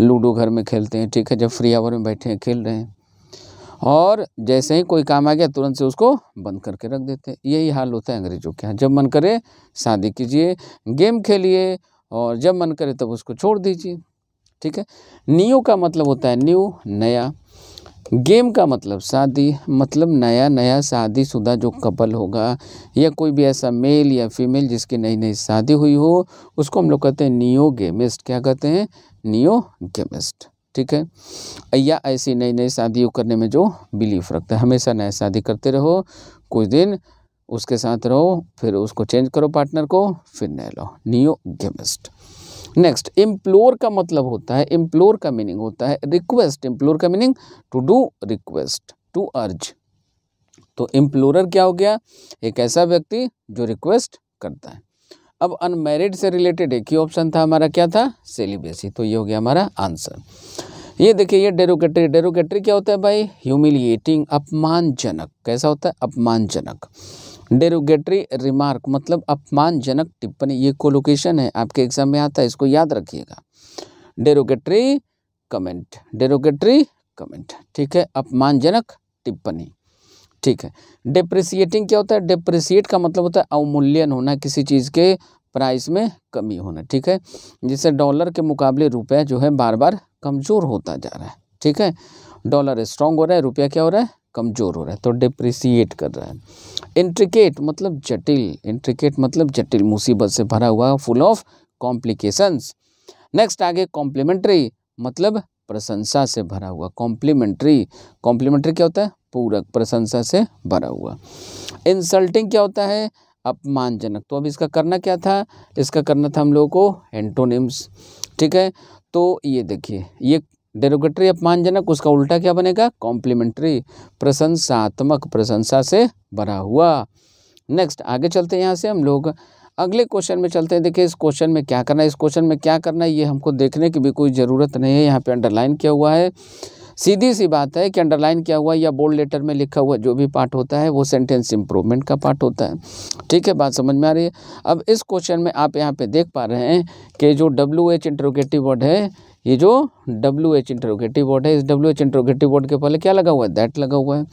लूडो घर में खेलते हैं ठीक है जब फ्री आवर में बैठे हैं खेल रहे हैं और जैसे ही कोई काम आ गया तुरंत से उसको बंद करके रख देते यही हाल होता है अंग्रेजों के यहाँ जब मन करे शादी कीजिए गेम खेलिए और जब मन करे तब उसको छोड़ दीजिए ठीक है न्यू का मतलब होता है न्यू नया गेम का मतलब शादी मतलब नया नया शादीशुदा जो कपल होगा या कोई भी ऐसा मेल या फीमेल जिसकी नई नई शादी हुई हो उसको हम लोग कहते हैं नियो गेमिस्ट क्या कहते हैं नियो गेमिस्ट ठीक है या ऐसी नई नई शादियों करने में जो बिलीफ रखता है हमेशा नया शादी करते रहो कुछ दिन उसके साथ रहो फिर उसको चेंज करो पार्टनर को फिर नए लो नियो गेमिस्ट नेक्स्ट इम्प्लोर का मतलब होता है इम्प्लोर का मीनिंग होता है रिक्वेस्ट इम्प्लोर का meaning to do request to urge तो इम्प्लोर क्या हो गया एक ऐसा व्यक्ति जो रिक्वेस्ट करता है अब अनमेरिड से रिलेटेड एक ही ऑप्शन था हमारा क्या था सेलिब्रेसी तो ये हो गया हमारा आंसर ये देखिए ये डेरोगेटरी डेरोगेटरी क्या होता है भाई ह्यूमिलिएटिंग अपमानजनक कैसा होता है अपमानजनक डेरोगेटरी रिमार्क मतलब अपमानजनक टिप्पणी ये कोलोकेशन है आपके एग्जाम में आता है इसको याद रखिएगा डेरोगेटरी कमेंट डेरोगेटरी कमेंट ठीक है अपमानजनक टिप्पणी ठीक है डिप्रिसिएटिंग क्या होता है डिप्रिसिएट का मतलब होता है अवमूल्यन होना किसी चीज़ के प्राइस में कमी होना ठीक है जिससे डॉलर के मुकाबले रुपया जो है बार बार कमज़ोर होता जा रहा है ठीक है डॉलर स्ट्रांग हो रहा है रुपया क्या हो रहा है कमज़ोर हो रहा है तो डिप्रिसिएट कर रहा है इंट्रिकेट मतलब जटिल इंट्रिकेट मतलब जटिल मुसीबत से भरा हुआ फुल ऑफ कॉम्प्लिकेशंस नेक्स्ट आगे कॉम्प्लीमेंट्री मतलब प्रशंसा से भरा हुआ कॉम्प्लीमेंट्री कॉम्प्लीमेंट्री क्या होता है पूरक प्रशंसा से भरा हुआ इंसल्टिंग क्या होता है अपमानजनक तो अब इसका करना क्या था इसका करना था हम लोगों को एंटोनिम्स ठीक है तो ये देखिए ये डेरोगेटरी अपमानजनक उसका उल्टा क्या बनेगा कॉम्प्लीमेंट्री प्रशंसात्मक प्रशंसा से भरा हुआ नेक्स्ट आगे चलते हैं यहाँ से हम लोग अगले क्वेश्चन में चलते हैं देखिए इस क्वेश्चन में क्या करना है इस क्वेश्चन में क्या करना है ये हमको देखने की भी कोई ज़रूरत नहीं है यहाँ पे अंडरलाइन किया हुआ है सीधी सी बात है कि अंडरलाइन क्या हुआ या बोल्ड लेटर में लिखा हुआ जो भी पार्ट होता है वो सेंटेंस इंप्रूवमेंट का पार्ट होता है ठीक है बात समझ में आ रही है अब इस क्वेश्चन में आप यहाँ पे देख पा रहे हैं कि जो डब्ल्यू एच इंट्रोगेटिव वर्ड है ये जो डब्ल्यू एच इंट्रोगेटिव वर्ड है इस डब्ल्यू एच इंट्रोगेटिव वर्ड के पहले क्या लगा हुआ है दैट लगा हुआ है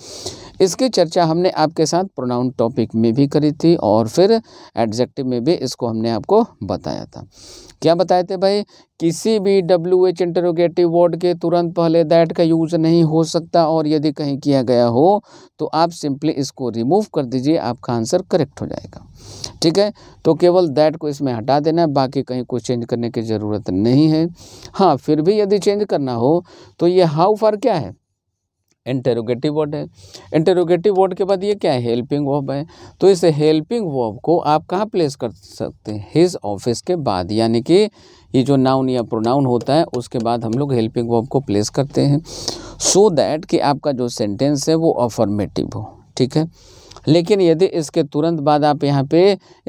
इसकी चर्चा हमने आपके साथ प्रोनाउन टॉपिक में भी करी थी और फिर एडजेक्टिव में भी इसको हमने आपको बताया था क्या बताए थे भाई किसी भी डब्ल्यू एच इंटरोगेटिव वर्ड के तुरंत पहले दैट का यूज नहीं हो सकता और यदि कहीं किया गया हो तो आप सिंपली इसको रिमूव कर दीजिए आपका आंसर करेक्ट हो जाएगा ठीक है तो केवल दैट को इसमें हटा देना है बाकी कहीं कुछ चेंज करने की ज़रूरत नहीं है हाँ फिर भी यदि चेंज करना हो तो ये हाउ फार क्या है इंटेरोगेटिव वर्ड है इंटेरोगेटिव वर्ड के बाद ये क्या है हेल्पिंग वर्ब है तो इस हेल्पिंग वर्ब को आप कहाँ प्लेस कर सकते हैं हिज ऑफिस के बाद यानी कि ये जो नाउन या प्रोनाउन होता है उसके बाद हम लोग हेल्पिंग वर्ब को प्लेस करते हैं सो so दैट कि आपका जो सेंटेंस है वो अफर्मेटिव हो ठीक है लेकिन यदि इसके तुरंत बाद आप यहाँ पे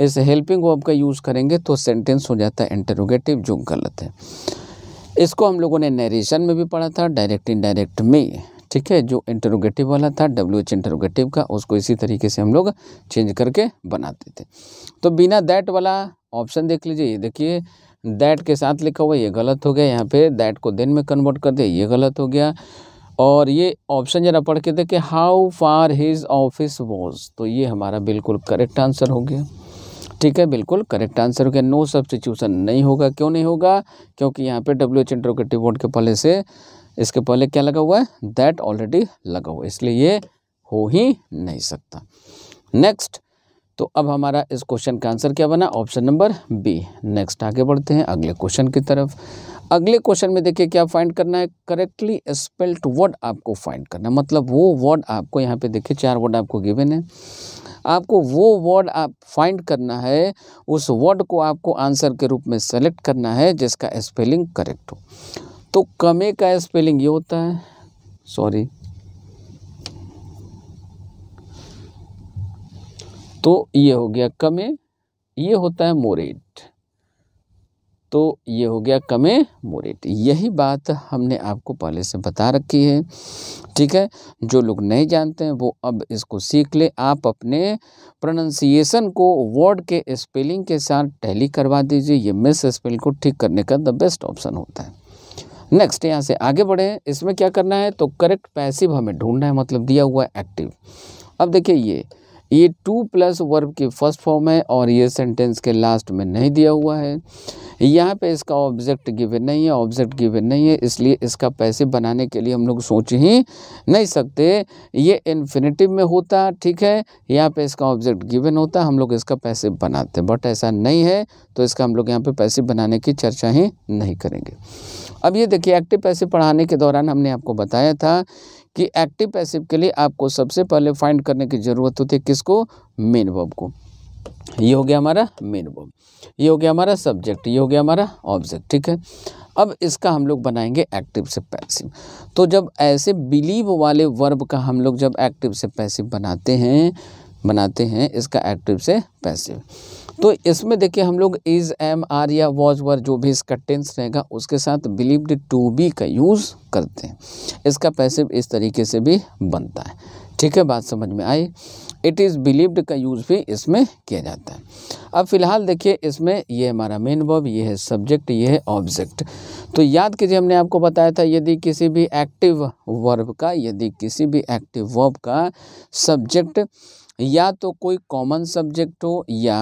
इस हेल्पिंग वर्ब का यूज़ करेंगे तो सेंटेंस हो जाता है इंटरोगेटिव जो गलत है इसको हम लोगों ने नरेशन में भी पढ़ा था डायरेक्ट इनडायरेक्ट में ठीक है जो इंटरोगेटिव वाला था डब्ल्यू एच इंटरोगेटिव का उसको इसी तरीके से हम लोग चेंज करके बनाते थे तो बिना दैट वाला ऑप्शन देख लीजिए ये देखिए दैट के साथ लिखा हुआ ये गलत हो गया यहाँ पे दैट को देन में कन्वर्ट कर दिया ये गलत हो गया और ये ऑप्शन जरा पढ़ के देखे how far his office was तो ये हमारा बिल्कुल करेक्ट आंसर हो गया ठीक है बिल्कुल करेक्ट आंसर हो गया नो सब्सटीट्यूशन नहीं होगा क्यों नहीं होगा क्योंकि यहाँ पे डब्ल्यू एच इंटरोगेटिव बोर्ड के पहले से इसके पहले क्या लगा हुआ है दैट ऑलरेडी लगा हुआ है इसलिए ये हो ही नहीं सकता नेक्स्ट तो अब हमारा इस क्वेश्चन का आंसर क्या बना ऑप्शन नंबर बी नेक्स्ट आगे बढ़ते हैं अगले क्वेश्चन की तरफ अगले क्वेश्चन में देखिए क्या फाइंड करना है करेक्टली स्पेल्ड वर्ड आपको फाइंड करना है मतलब वो वर्ड आपको यहाँ पे देखिए चार वर्ड आपको गिवन है आपको वो वर्ड आप फाइंड करना है उस वर्ड को आपको आंसर के रूप में सेलेक्ट करना है जिसका स्पेलिंग करेक्ट हो तो कमे का स्पेलिंग ये होता है सॉरी तो ये हो गया कमे ये होता है मोरेट तो ये हो गया कमे मोरेट यही बात हमने आपको पहले से बता रखी है ठीक है जो लोग नहीं जानते हैं वो अब इसको सीख ले आप अपने प्रोनाउंसिएशन को वर्ड के स्पेलिंग के साथ टैली करवा दीजिए ये मिस स्पेलिंग को ठीक करने का द बेस्ट ऑप्शन होता है नेक्स्ट यहाँ से आगे बढ़े इसमें क्या करना है तो करेक्ट पैसिव हमें ढूंढना है मतलब दिया हुआ एक्टिव अब देखिए ये ये टू प्लस वर्ब की फर्स्ट फॉर्म है और ये सेंटेंस के लास्ट में नहीं दिया हुआ है यहाँ पे इसका ऑब्जेक्ट गिवन नहीं है ऑब्जेक्ट गिवन नहीं है इसलिए इसका पैसे बनाने के लिए हम लोग सोच ही नहीं सकते ये इन्फिनेटिव में होता ठीक है यहाँ पे इसका ऑब्जेक्ट गिवन होता हम लोग इसका पैसे बनाते बट ऐसा नहीं है तो इसका हम लोग यहाँ पे पैसे बनाने की चर्चा ही नहीं करेंगे अब ये देखिए एक्टिव पैसे पढ़ाने के दौरान हमने आपको बताया था कि एक्टिव पैसिव के लिए आपको सबसे पहले फाइंड करने की ज़रूरत होती है किसको मेन वर्ब को ये हो गया हमारा मेन वर्ब ये हो गया हमारा सब्जेक्ट ये हो गया हमारा ऑब्जेक्ट ठीक है अब इसका हम लोग बनाएंगे एक्टिव से पैसिव तो जब ऐसे बिलीव वाले वर्ब का हम लोग जब एक्टिव से पैसिव बनाते हैं बनाते हैं इसका एक्टिव से पैसिव तो इसमें देखिए हम लोग इज़ एम आर या वॉज वर जो भी इसका टेंस रहेगा उसके साथ बिलीव्ड टू बी का यूज़ करते हैं इसका पैसिव इस तरीके से भी बनता है ठीक है बात समझ में आई इट इज़ बिलीव्ड का यूज़ भी इसमें किया जाता है अब फिलहाल देखिए इसमें ये हमारा मेन वर्ब ये है सब्जेक्ट ये है ऑब्जेक्ट तो याद कीजिए हमने आपको बताया था यदि किसी भी एक्टिव वर्ब का यदि किसी भी एक्टिव वर्ब का सब्जेक्ट या तो कोई कॉमन सब्जेक्ट हो या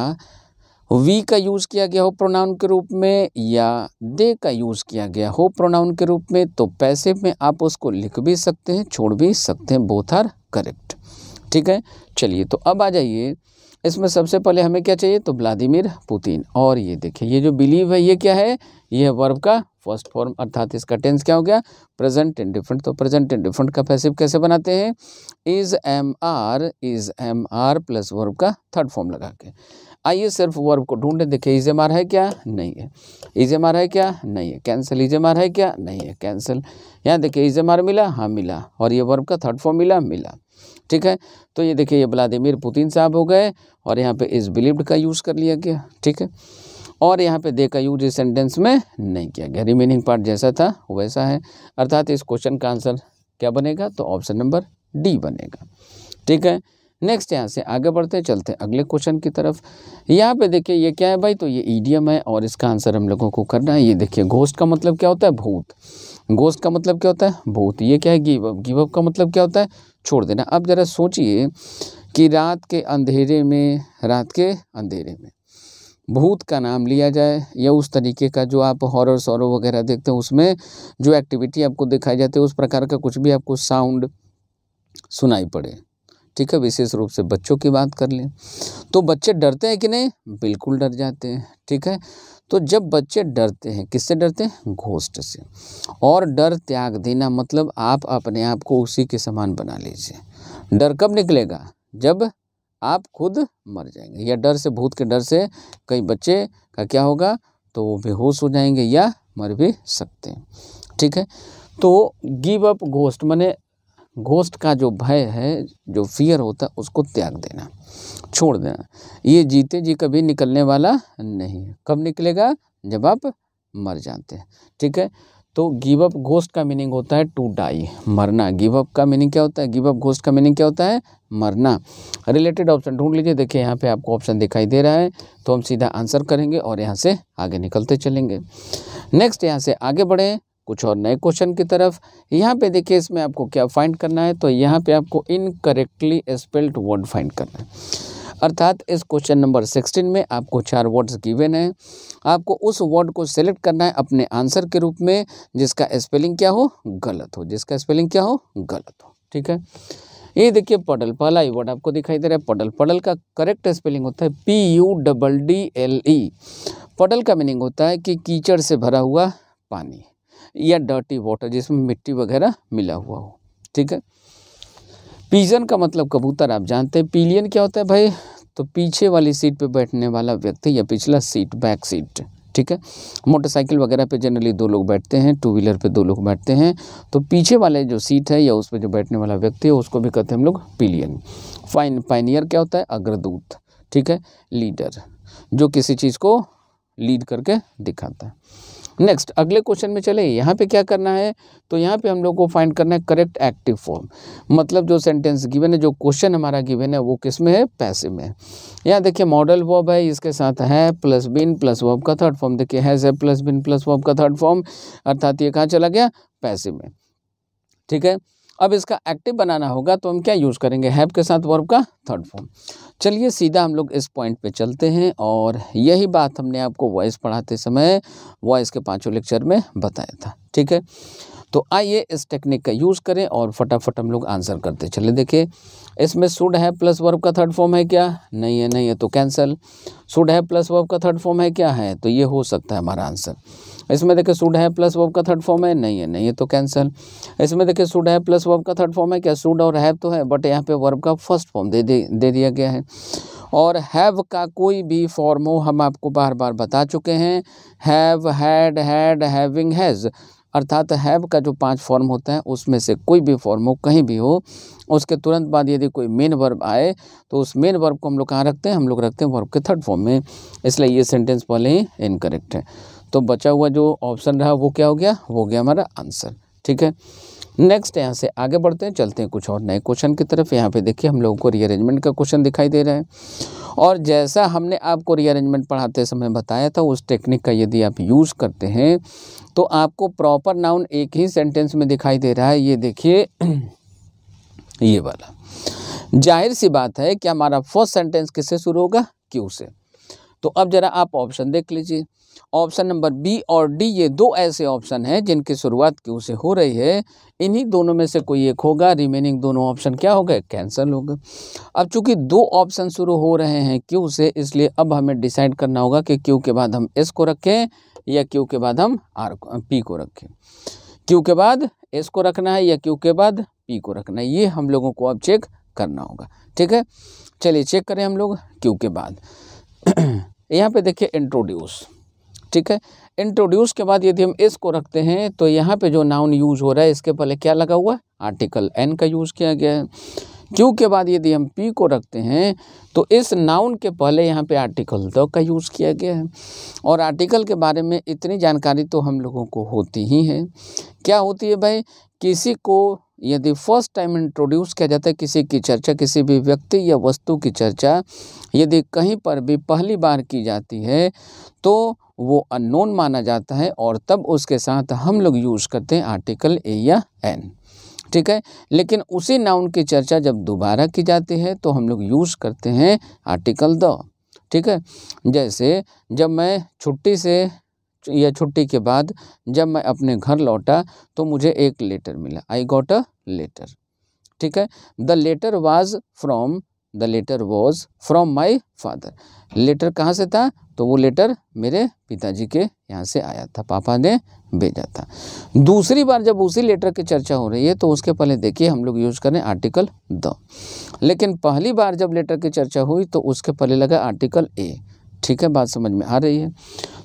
वी का यूज़ किया गया हो प्रोनाउन के रूप में या दे का यूज़ किया गया हो प्रोनाउन के रूप में तो पैसे में आप उसको लिख भी सकते हैं छोड़ भी सकते हैं बोथ आर करेक्ट ठीक है चलिए तो अब आ जाइए इसमें सबसे पहले हमें क्या चाहिए तो व्लादिमिर पुतिन और ये देखिए ये जो बिलीव है ये क्या है ये वर्ब का फर्स्ट फॉर्म अर्थात इसका टेंस क्या हो गया प्रेजेंट एंड डिफरेंट तो प्रेजेंट एंड डिफरेंट का पैसिव कैसे बनाते हैं is am are is am are plus verb का थर्ड फॉर्म लगा के आइए सिर्फ वर्ब को ढूंढें देखिए इजे मार है क्या नहीं है इजे मार है क्या नहीं है कैंसिल इजे मार है क्या नहीं है कैंसिल यहाँ देखिए इजे मार मिला हाँ मिला और ये वर्ब का थर्ड फॉर्म मिला मिला ठीक है तो ये देखिए ये व्लादिमिर पुतिन साहब हो गए और यहाँ पे इज़ बिलीव्ड का यूज़ कर लिया गया ठीक है और यहाँ पे दे का यूज इस सेंटेंस में नहीं किया गया रिमेनिंग पार्ट जैसा था वैसा है अर्थात इस क्वेश्चन का आंसर क्या बनेगा तो ऑप्शन नंबर डी बनेगा ठीक है नेक्स्ट यहाँ से आगे बढ़ते चलते अगले क्वेश्चन की तरफ यहाँ पे देखिए ये क्या है भाई तो ये ईडीएम है और इसका आंसर हम लोगों को करना है ये देखिए घोष्ट का मतलब क्या होता है भूत घोष्ट का मतलब क्या होता है भूत ये क्या है गिवअप गिवअप का मतलब क्या होता है छोड़ देना अब ज़रा सोचिए कि रात के अंधेरे में रात के अंधेरे में भूत का नाम लिया जाए या उस तरीके का जो आप हॉरर सॉरो वगैरह देखते हैं उसमें जो एक्टिविटी आपको दिखाई जाती है उस प्रकार का कुछ भी आपको साउंड सुनाई पड़े ठीक है विशेष रूप से बच्चों की बात कर लें तो बच्चे डरते हैं कि नहीं बिल्कुल डर जाते हैं ठीक है तो जब बच्चे डरते हैं किससे डरते हैं घोष्ट से और डर त्याग देना मतलब आप अपने आप को उसी के समान बना लीजिए डर कब निकलेगा जब आप खुद मर जाएंगे या डर से भूत के डर से कई बच्चे का क्या होगा तो वो बेहोश हो जाएंगे या मर भी सकते हैं ठीक है तो गिव अप घोष्ट मैंने घोष्ट का जो भय है जो फियर होता है उसको त्याग देना छोड़ देना ये जीते जी कभी निकलने वाला नहीं है कब निकलेगा जब आप मर जाते हैं ठीक है तो गिव अप घोष्ट का मीनिंग होता है टू डाई मरना गिव अप का मीनिंग क्या होता है गिव अप घोष्ट का मीनिंग क्या होता है मरना रिलेटेड ऑप्शन ढूंढ लीजिए देखिए यहाँ पे आपको ऑप्शन दिखाई दे रहा है तो हम सीधा आंसर करेंगे और यहाँ से आगे निकलते चलेंगे नेक्स्ट यहाँ से आगे बढ़ें कुछ और नए क्वेश्चन की तरफ यहाँ पे देखिए इसमें आपको क्या फाइंड करना है तो यहाँ पे आपको इनकरेक्टली स्पेल्ड वर्ड फाइंड करना है अर्थात इस क्वेश्चन नंबर सिक्सटीन में आपको चार वर्ड्स गिवेन है आपको उस वर्ड को सेलेक्ट करना है अपने आंसर के रूप में जिसका स्पेलिंग क्या हो गलत हो जिसका स्पेलिंग क्या हो गलत हो ठीक है ये देखिए पडल पहला ही वर्ड आपको दिखाई दे रहा है पडल पडल का करेक्ट स्पेलिंग होता है P U double D L E puddle का मीनिंग होता है कि कीचड़ से भरा हुआ पानी या डर्टी वाटर जिसमें मिट्टी वगैरह मिला हुआ हो ठीक है पीजन का मतलब कबूतर आप जानते हैं पीलियन क्या होता है भाई तो पीछे वाली सीट पे बैठने वाला व्यक्ति या पिछला सीट बैक सीट ठीक है मोटरसाइकिल वगैरह पे जनरली दो लोग बैठते हैं टू व्हीलर पे दो लोग बैठते हैं तो पीछे वाले जो सीट है या उस पर जो बैठने वाला व्यक्ति है उसको भी कहते हैं हम लोग पीलियन फाइन पाइनियर क्या होता है अग्रदूत ठीक है लीडर जो किसी चीज़ को लीड करके दिखाता है नेक्स्ट अगले क्वेश्चन में चले यहाँ पे क्या करना है तो यहाँ पे हम लोग को फाइंड करना है करेक्ट एक्टिव फॉर्म मतलब जो सेंटेंस गिवन है जो क्वेश्चन हमारा गिवन है वो किस में है पैसे में यहाँ देखिए मॉडल वॉब है इसके साथ है प्लस बिन प्लस वॉब का थर्ड फॉर्म देखिए has have plus been plus verb का थर्ड फॉर्म अर्थात ये कहाँ चला गया पैसे में ठीक है अब इसका एक्टिव बनाना होगा तो हम क्या यूज़ करेंगे हैव के साथ वर्ब का थर्ड फॉर्म चलिए सीधा हम लोग इस पॉइंट पे चलते हैं और यही बात हमने आपको वॉइस पढ़ाते समय वॉइस के पाँचों लेक्चर में बताया था ठीक है तो आइए इस टेक्निक का यूज़ करें और फटाफट हम लोग आंसर करते चले देखिए इसमें सुड है प्लस वर्ब का थर्ड फॉर्म है क्या नहीं है नहीं है तो cancel should have plus verb का थर्ड फॉर्म है क्या है तो ये हो सकता है हमारा आंसर इसमें देखिए सुड है प्लस वर्ब का थर्ड फॉर्म है नहीं है नहीं है तो कैंसिल इसमें देखिए सुड है प्लस वर्ब का थर्ड फॉर्म है क्या सुड और हैव तो है बट यहाँ पे वर्ब का फर्स्ट फॉर्म दे दे दिया गया है और हैव का कोई भी फॉर्म हो हम आपको बार बार बता चुके हैं have had had having has अर्थात हैव का जो पांच फॉर्म होता है उसमें से कोई भी फॉर्म हो कहीं भी हो उसके तुरंत बाद यदि कोई मेन वर्ब आए तो उस मेन वर्ब को हम लोग कहाँ रखते हैं हम लोग रखते हैं वर्ब के थर्ड फॉर्म में इसलिए ये सेंटेंस पहले ही इनकरेक्ट है तो बचा हुआ जो ऑप्शन रहा वो क्या हो गया वो हो गया हमारा आंसर ठीक है नेक्स्ट यहाँ से आगे बढ़ते हैं चलते हैं कुछ और नए क्वेश्चन की तरफ यहाँ पे देखिए हम लोगों को रीअरेंजमेंट का क्वेश्चन दिखाई दे रहा है और जैसा हमने आपको रीअरेंजमेंट पढ़ाते समय बताया था उस टेक्निक का यदि आप यूज़ करते हैं तो आपको प्रॉपर नाउन एक ही सेंटेंस में दिखाई दे रहा है ये देखिए <clears throat> ये वाला जाहिर सी बात है कि हमारा फर्स्ट सेंटेंस किससे शुरू होगा क्यू से तो अब ज़रा आप ऑप्शन देख लीजिए ऑप्शन नंबर बी और डी ये दो ऐसे ऑप्शन हैं जिनकी शुरुआत क्यू से हो रही है इन्हीं दोनों में से कोई एक होगा रिमेनिंग दोनों ऑप्शन क्या हो गए कैंसिल हो गए अब चूंकि दो ऑप्शन शुरू हो रहे हैं क्यों से इसलिए अब हमें डिसाइड करना होगा कि क्यू के बाद हम एस को रखें या क्यू के बाद हम आर को पी को रखें क्यू के बाद एस को रखना है या क्यू के बाद पी को रखना है ये हम लोगों को अब चेक करना होगा ठीक है चलिए चेक करें हम लोग क्यू के बाद <clears throat> यहाँ पे देखिए इंट्रोड्यूस ठीक है इंट्रोड्यूस के बाद यदि हम एस को रखते हैं तो यहाँ पे जो नाउन यूज हो रहा है इसके पहले क्या लगा हुआ है आर्टिकल एन का यूज़ किया गया है क्यू के बाद यदि हम पी को रखते हैं तो इस नाउन के पहले यहाँ पे आर्टिकल द का यूज़ किया गया है और आर्टिकल के बारे में इतनी जानकारी तो हम लोगों को होती ही है क्या होती है भाई किसी को यदि फर्स्ट टाइम इंट्रोड्यूस किया जाता है किसी की चर्चा किसी भी व्यक्ति या वस्तु की चर्चा यदि कहीं पर भी पहली बार की जाती है तो वो अननोन माना जाता है और तब उसके साथ हम लोग यूज़ करते हैं आर्टिकल ए या एन ठीक है लेकिन उसी नाउन की चर्चा जब दोबारा की जाती है तो हम लोग यूज़ करते हैं आर्टिकल द ठीक है जैसे जब मैं छुट्टी से या छुट्टी के बाद जब मैं अपने घर लौटा तो मुझे एक लेटर मिला आई गॉट अ लेटर ठीक है the letter was from the letter was from my father letter कहाँ से था तो वो लेटर मेरे पिताजी के यहाँ से आया था पापा ने भेजा था दूसरी बार जब उसी लेटर की चर्चा हो रही है तो उसके पहले देखिए हम लोग यूज़ करें आर्टिकल द लेकिन पहली बार जब लेटर की चर्चा हुई तो उसके पहले लगा आर्टिकल ए ठीक है बात समझ में आ रही है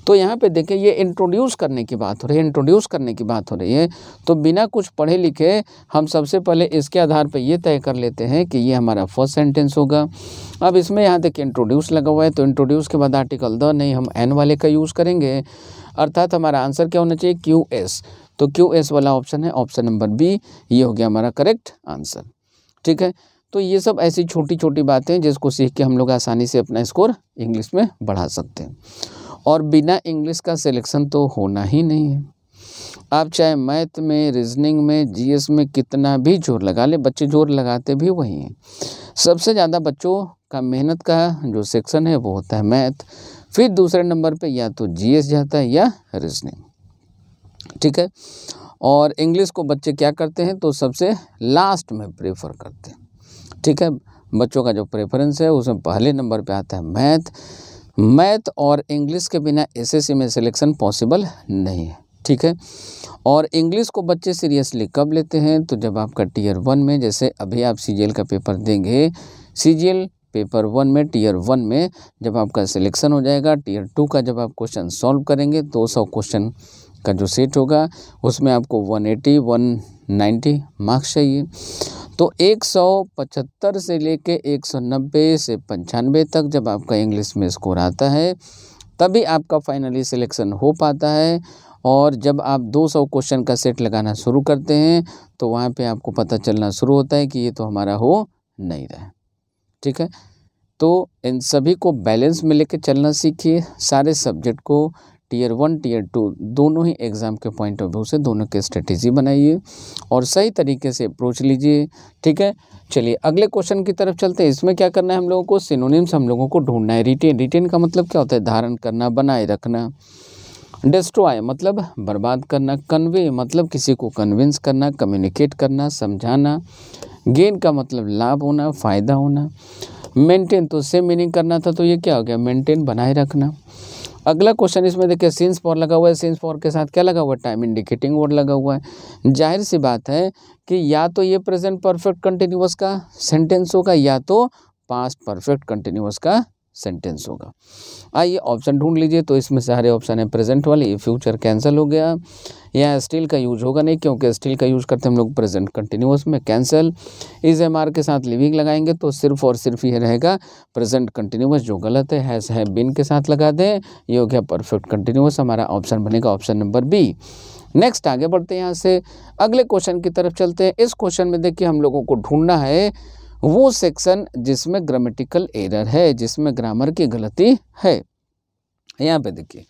तो यहाँ पे देखें ये इंट्रोड्यूस करने की बात हो रही है इंट्रोड्यूस करने की बात हो रही है तो बिना कुछ पढ़े लिखे हम सबसे पहले इसके आधार पर ये तय कर लेते हैं कि ये हमारा फर्स्ट सेंटेंस होगा अब इसमें यहाँ तक इंट्रोड्यूस लगा हुआ है तो इंट्रोड्यूस के बाद आर्टिकल द नहीं हम एन वाले का यूज़ करेंगे अर्थात हमारा आंसर क्या होना चाहिए क्यू एस तो क्यू एस वाला ऑप्शन है ऑप्शन नंबर बी ये हो गया हमारा करेक्ट आंसर ठीक है तो ये सब ऐसी छोटी छोटी बातें जिसको सीख के हम लोग आसानी से अपना स्कोर इंग्लिश में बढ़ा सकते हैं और बिना इंग्लिश का सिलेक्शन तो होना ही नहीं है आप चाहे मैथ में रीजनिंग में जीएस में कितना भी जोर लगा ले बच्चे जोर लगाते भी वही हैं सबसे ज़्यादा बच्चों का मेहनत का जो सेक्शन है वो होता है मैथ फिर दूसरे नंबर पे या तो जीएस जाता है या रीजनिंग ठीक है और इंग्लिश को बच्चे क्या करते हैं तो सबसे लास्ट में प्रेफर करते हैं ठीक है बच्चों का जो प्रेफरेंस है उसमें पहले नंबर पर आता है मैथ मैथ और इंग्लिश के बिना एसएससी में सिलेक्शन पॉसिबल नहीं है ठीक है और इंग्लिश को बच्चे सीरियसली कब लेते हैं तो जब आपका टीयर वन में जैसे अभी आप सी का पेपर देंगे सी पेपर वन में टीयर वन में जब आपका सिलेक्शन हो जाएगा टीयर टू का जब आप क्वेश्चन सॉल्व करेंगे 200 क्वेश्चन का जो सेट होगा उसमें आपको 180 190 मार्क्स चाहिए तो 175 से लेके 190 से पंचानवे तक जब आपका इंग्लिश में स्कोर आता है तभी आपका फाइनली सिलेक्शन हो पाता है और जब आप 200 क्वेश्चन का सेट लगाना शुरू करते हैं तो वहाँ पे आपको पता चलना शुरू होता है कि ये तो हमारा हो नहीं रहा ठीक है तो इन सभी को बैलेंस में लेके चलना सीखिए सारे सब्जेक्ट को टीयर वन टीयर टू दोनों ही एग्ज़ाम के पॉइंट ऑफ व्यू से दोनों के स्ट्रेटेजी बनाइए और सही तरीके से अप्रोच लीजिए ठीक है चलिए अगले क्वेश्चन की तरफ चलते हैं इसमें क्या करना है हम लोगों को सिनोनिम्स हम लोगों को ढूंढना है रिटेन रिटेन का मतलब क्या होता है धारण करना बनाए रखना डिस्ट्रॉय मतलब बर्बाद करना कन्वे मतलब किसी को कन्विंस करना कम्युनिकेट करना समझाना गेन का मतलब लाभ होना फ़ायदा होना मेंटेन तो सेम मीनिंग करना था तो ये क्या हो गया मेंटेन बनाए रखना अगला क्वेश्चन इसमें देखिए सिंस फॉर लगा हुआ है सिंस फॉर के साथ क्या लगा हुआ है टाइम इंडिकेटिंग वर्ड लगा हुआ है जाहिर सी बात है कि या तो ये प्रेजेंट परफेक्ट कंटिन्यूस का सेंटेंस होगा या तो पास्ट परफेक्ट कंटिन्यूस का सेंटेंस होगा आइए ऑप्शन ढूंढ लीजिए तो इसमें सारे ऑप्शन है प्रेजेंट वाले फ्यूचर कैंसिल हो गया या स्टील का यूज होगा नहीं क्योंकि स्टील का यूज़ करते हम लोग प्रेजेंट कंटिन्यूस में कैंसिल इज एम आर के साथ लिविंग लगाएंगे तो सिर्फ और सिर्फ ये रहेगा प्रेजेंट कंटिन्यूस जो गलत है हैस है बिन के साथ लगा दें ये हो गया परफेक्ट कंटिन्यूस हमारा ऑप्शन बनेगा ऑप्शन नंबर बी नेक्स्ट आगे बढ़ते हैं यहाँ से अगले क्वेश्चन की तरफ चलते हैं इस क्वेश्चन में देखिए हम लोगों को ढूंढना है वो सेक्शन जिसमें ग्रामेटिकल एरर है जिसमें ग्रामर की गलती है यहाँ पे देखिए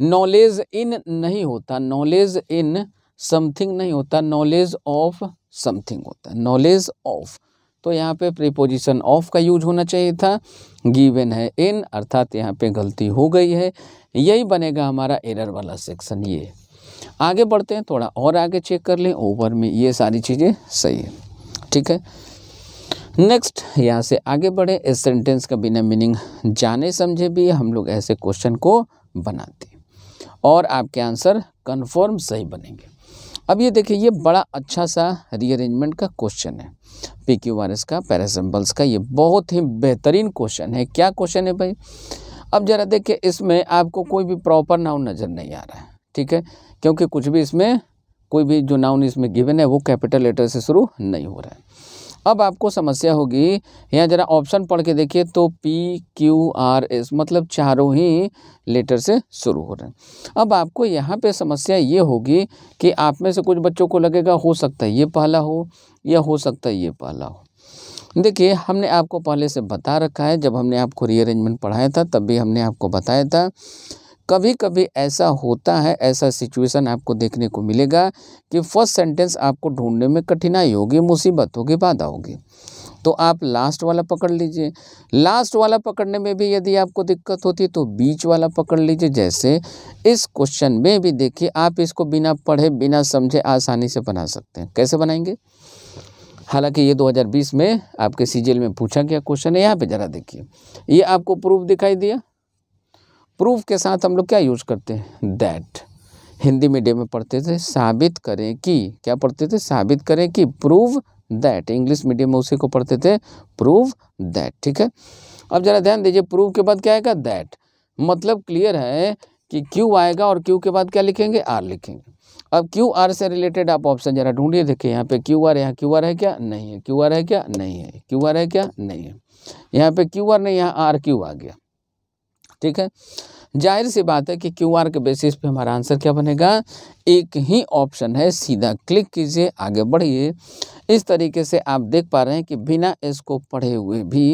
नॉलेज इन नहीं होता नॉलेज इन समथिंग नहीं होता नॉलेज ऑफ समथिंग होता है नॉलेज ऑफ तो यहाँ पे प्रीपोजिशन ऑफ का यूज होना चाहिए था गिवन है इन अर्थात यहाँ पे गलती हो गई है यही बनेगा हमारा एरर वाला सेक्शन ये आगे बढ़ते हैं थोड़ा और आगे चेक कर लें ओवर में ये सारी चीज़ें सही है ठीक है नेक्स्ट यहाँ से आगे बढ़े इस सेंटेंस का बिना मीनिंग जाने समझे भी हम लोग ऐसे क्वेश्चन को बनाते और आपके आंसर कन्फर्म सही बनेंगे अब ये देखिए ये बड़ा अच्छा सा रीअरेंजमेंट का क्वेश्चन है पी क्यू आर एस का पैरासिम्बल्स का ये बहुत ही बेहतरीन क्वेश्चन है क्या क्वेश्चन है भाई अब ज़रा देखिए इसमें आपको कोई भी प्रॉपर नाउन नज़र नहीं आ रहा है ठीक है क्योंकि कुछ भी इसमें कोई भी जो नाउन इसमें गिवन है वो कैपिटल लेटर से शुरू नहीं हो रहा है अब आपको समस्या होगी यहाँ ज़रा ऑप्शन पढ़ के देखिए तो पी क्यू आर एस मतलब चारों ही लेटर से शुरू हो रहे हैं अब आपको यहाँ पे समस्या ये होगी कि आप में से कुछ बच्चों को लगेगा हो सकता है ये पहला हो या हो सकता है ये पहला हो देखिए हमने आपको पहले से बता रखा है जब हमने आपको रीअरेंजमेंट पढ़ाया था तब भी हमने आपको बताया था कभी कभी ऐसा होता है ऐसा सिचुएशन आपको देखने को मिलेगा कि फर्स्ट सेंटेंस आपको ढूंढने में कठिनाई होगी मुसीबत होगी बाधा होगी तो आप लास्ट वाला पकड़ लीजिए लास्ट वाला पकड़ने में भी यदि आपको दिक्कत होती तो बीच वाला पकड़ लीजिए जैसे इस क्वेश्चन में भी देखिए आप इसको बिना पढ़े बिना समझे आसानी से बना सकते हैं कैसे बनाएंगे हालांकि ये 2020 में आपके सीजीएल में पूछा गया क्वेश्चन है यहाँ पे ज़रा देखिए ये आपको प्रूफ दिखाई दिया प्रूफ के साथ हम लोग क्या यूज़ करते हैं दैट हिंदी मीडियम में पढ़ते थे साबित करें कि क्या पढ़ते थे साबित करें कि प्रूव दैट इंग्लिश मीडियम में उसी को पढ़ते थे प्रूव दैट ठीक है अब जरा ध्यान दीजिए प्रूव के बाद क्या आएगा दैट मतलब क्लियर है कि क्यू आएगा और क्यू के बाद क्या लिखेंगे आर लिखेंगे अब क्यू आर से रिलेटेड आप ऑप्शन जरा ढूंढिए देखिए यहाँ पे क्यू आर यहाँ क्यू आर है क्या नहीं है क्यू आर है क्या नहीं है क्यू आर है क्या नहीं है यहाँ पे क्यू आर नहीं यहाँ आर क्यू आ गया ठीक है जाहिर सी बात है कि क्यू आर के बेसिस पे हमारा आंसर क्या बनेगा एक ही ऑप्शन है सीधा क्लिक कीजिए आगे बढ़िए इस तरीके से आप देख पा रहे हैं कि बिना इसको पढ़े हुए भी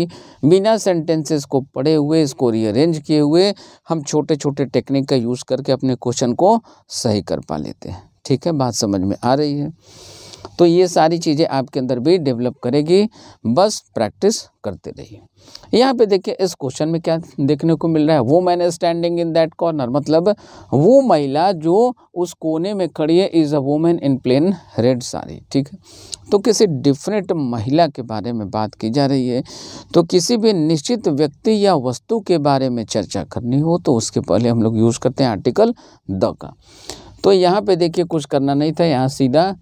बिना सेंटेंसेस को पढ़े हुए इसको रीअरेंज किए हुए हम छोटे छोटे टेक्निक का यूज़ करके अपने क्वेश्चन को सही कर पा लेते हैं ठीक है बात समझ में आ रही है तो ये सारी चीज़ें आपके अंदर भी डेवलप करेगी बस प्रैक्टिस करते रहिए यहाँ पे देखिए इस क्वेश्चन में क्या देखने को मिल रहा है वो man standing in that corner मतलब वो महिला जो उस कोने में खड़ी है is a women in plain red sari ठीक है तो किसी डिफरेंट महिला के बारे में बात की जा रही है तो किसी भी निश्चित व्यक्ति या वस्तु के बारे में चर्चा करनी हो तो उसके पहले हम लोग यूज़ करते हैं आर्टिकल द का तो यहाँ पे देखिए कुछ करना नहीं था यहाँ सीधा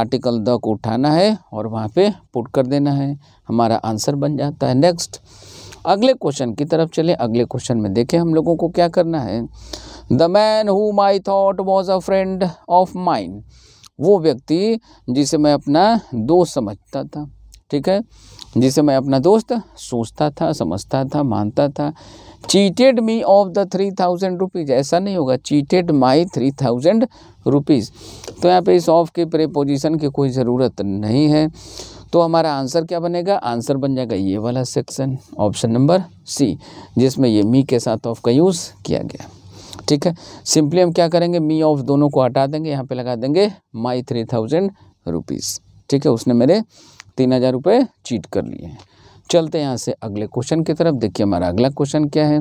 आर्टिकल द को उठाना है और वहाँ पे पुट कर देना है हमारा आंसर बन जाता है नेक्स्ट अगले क्वेश्चन की तरफ चले अगले क्वेश्चन में देखें हम लोगों को क्या करना है the man who my thought was a friend of mind वो व्यक्ति जिसे मैं अपना दोस्त समझता था ठीक है जिसे मैं अपना दोस्त सोचता था समझता था मानता था cheated me of the three thousand rupees ऐसा नहीं होगा cheated my three thousand rupees तो यहाँ पे इस ऑफ के प्रेपोजिशन की कोई ज़रूरत नहीं है तो हमारा आंसर क्या बनेगा आंसर बन जाएगा ये वाला सेक्शन ऑप्शन नंबर सी जिसमें ये मी के साथ ऑफ का यूज़ किया गया ठीक है सिंपली हम क्या करेंगे मी ऑफ दोनों को हटा देंगे यहाँ पे लगा देंगे माई थ्री थाउजेंड रुपीज़ ठीक है उसने मेरे तीन हज़ार रुपये चीट कर लिए हैं चलते हैं यहाँ से अगले क्वेश्चन की तरफ देखिए हमारा अगला क्वेश्चन क्या है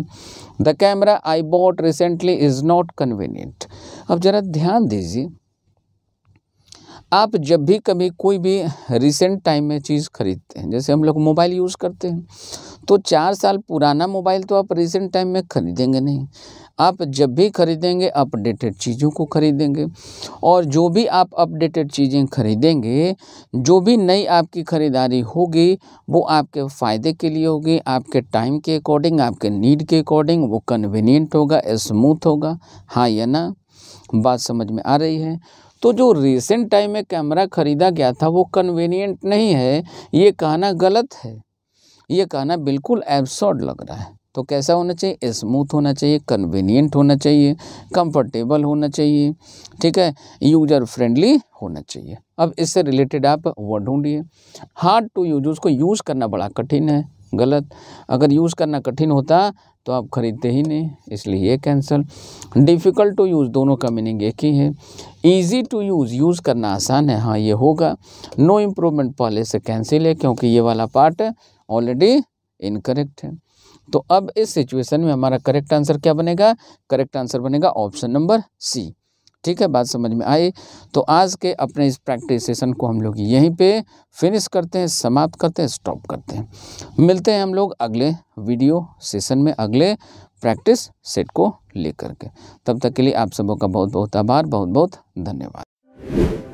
the camera I bought recently is not convenient अब ज़रा ध्यान दीजिए आप जब भी कभी कोई भी रिसेंट टाइम में चीज़ खरीदते हैं जैसे हम लोग मोबाइल यूज़ करते हैं तो चार साल पुराना मोबाइल तो आप रिसेंट टाइम में ख़रीदेंगे नहीं आप जब भी ख़रीदेंगे अपडेटेड चीज़ों को ख़रीदेंगे और जो भी आप अपडेटेड चीज़ें ख़रीदेंगे जो भी नई आपकी ख़रीदारी होगी वो आपके फ़ायदे के लिए होगी आपके टाइम के अकॉर्डिंग आपके नीड के अकॉर्डिंग वो कन्वीनियंट होगा स्मूथ होगा हाँ या ना बात समझ में आ रही है तो जो रिसेंट टाइम में कैमरा ख़रीदा गया था वो कन्वीनियंट नहीं है ये कहना गलत है ये कहना बिल्कुल एब्सॉर्ड लग रहा है तो कैसा होना चाहिए स्मूथ होना चाहिए कन्वीनियंट होना चाहिए कंफर्टेबल होना चाहिए ठीक है यूजर फ्रेंडली होना चाहिए अब इससे रिलेटेड आप वर्ड ढूंढिए हार्ड टू यूज उसको यूज़ करना बड़ा कठिन है गलत अगर यूज़ करना कठिन होता तो आप खरीदते ही नहीं इसलिए ये कैंसिल डिफ़िकल्ट टू यूज़ दोनों का मीनिंग एक ही है ईजी टू यूज़ यूज़ करना आसान है हाँ ये होगा नो इम्प्रूवमेंट पहले से कैंसिल है क्योंकि ये वाला पार्ट ऑलरेडी इनकरेक्ट है तो अब इस सिचुएशन में हमारा करेक्ट आंसर क्या बनेगा करेक्ट आंसर बनेगा ऑप्शन नंबर सी ठीक है बात समझ में आई तो आज के अपने इस प्रैक्टिस सेशन को हम लोग यहीं पे फिनिश करते हैं समाप्त करते हैं स्टॉप करते हैं मिलते हैं हम लोग अगले वीडियो सेशन में अगले प्रैक्टिस सेट को लेकर के तब तक के लिए आप सबों का बहुत बहुत आभार बहुत बहुत धन्यवाद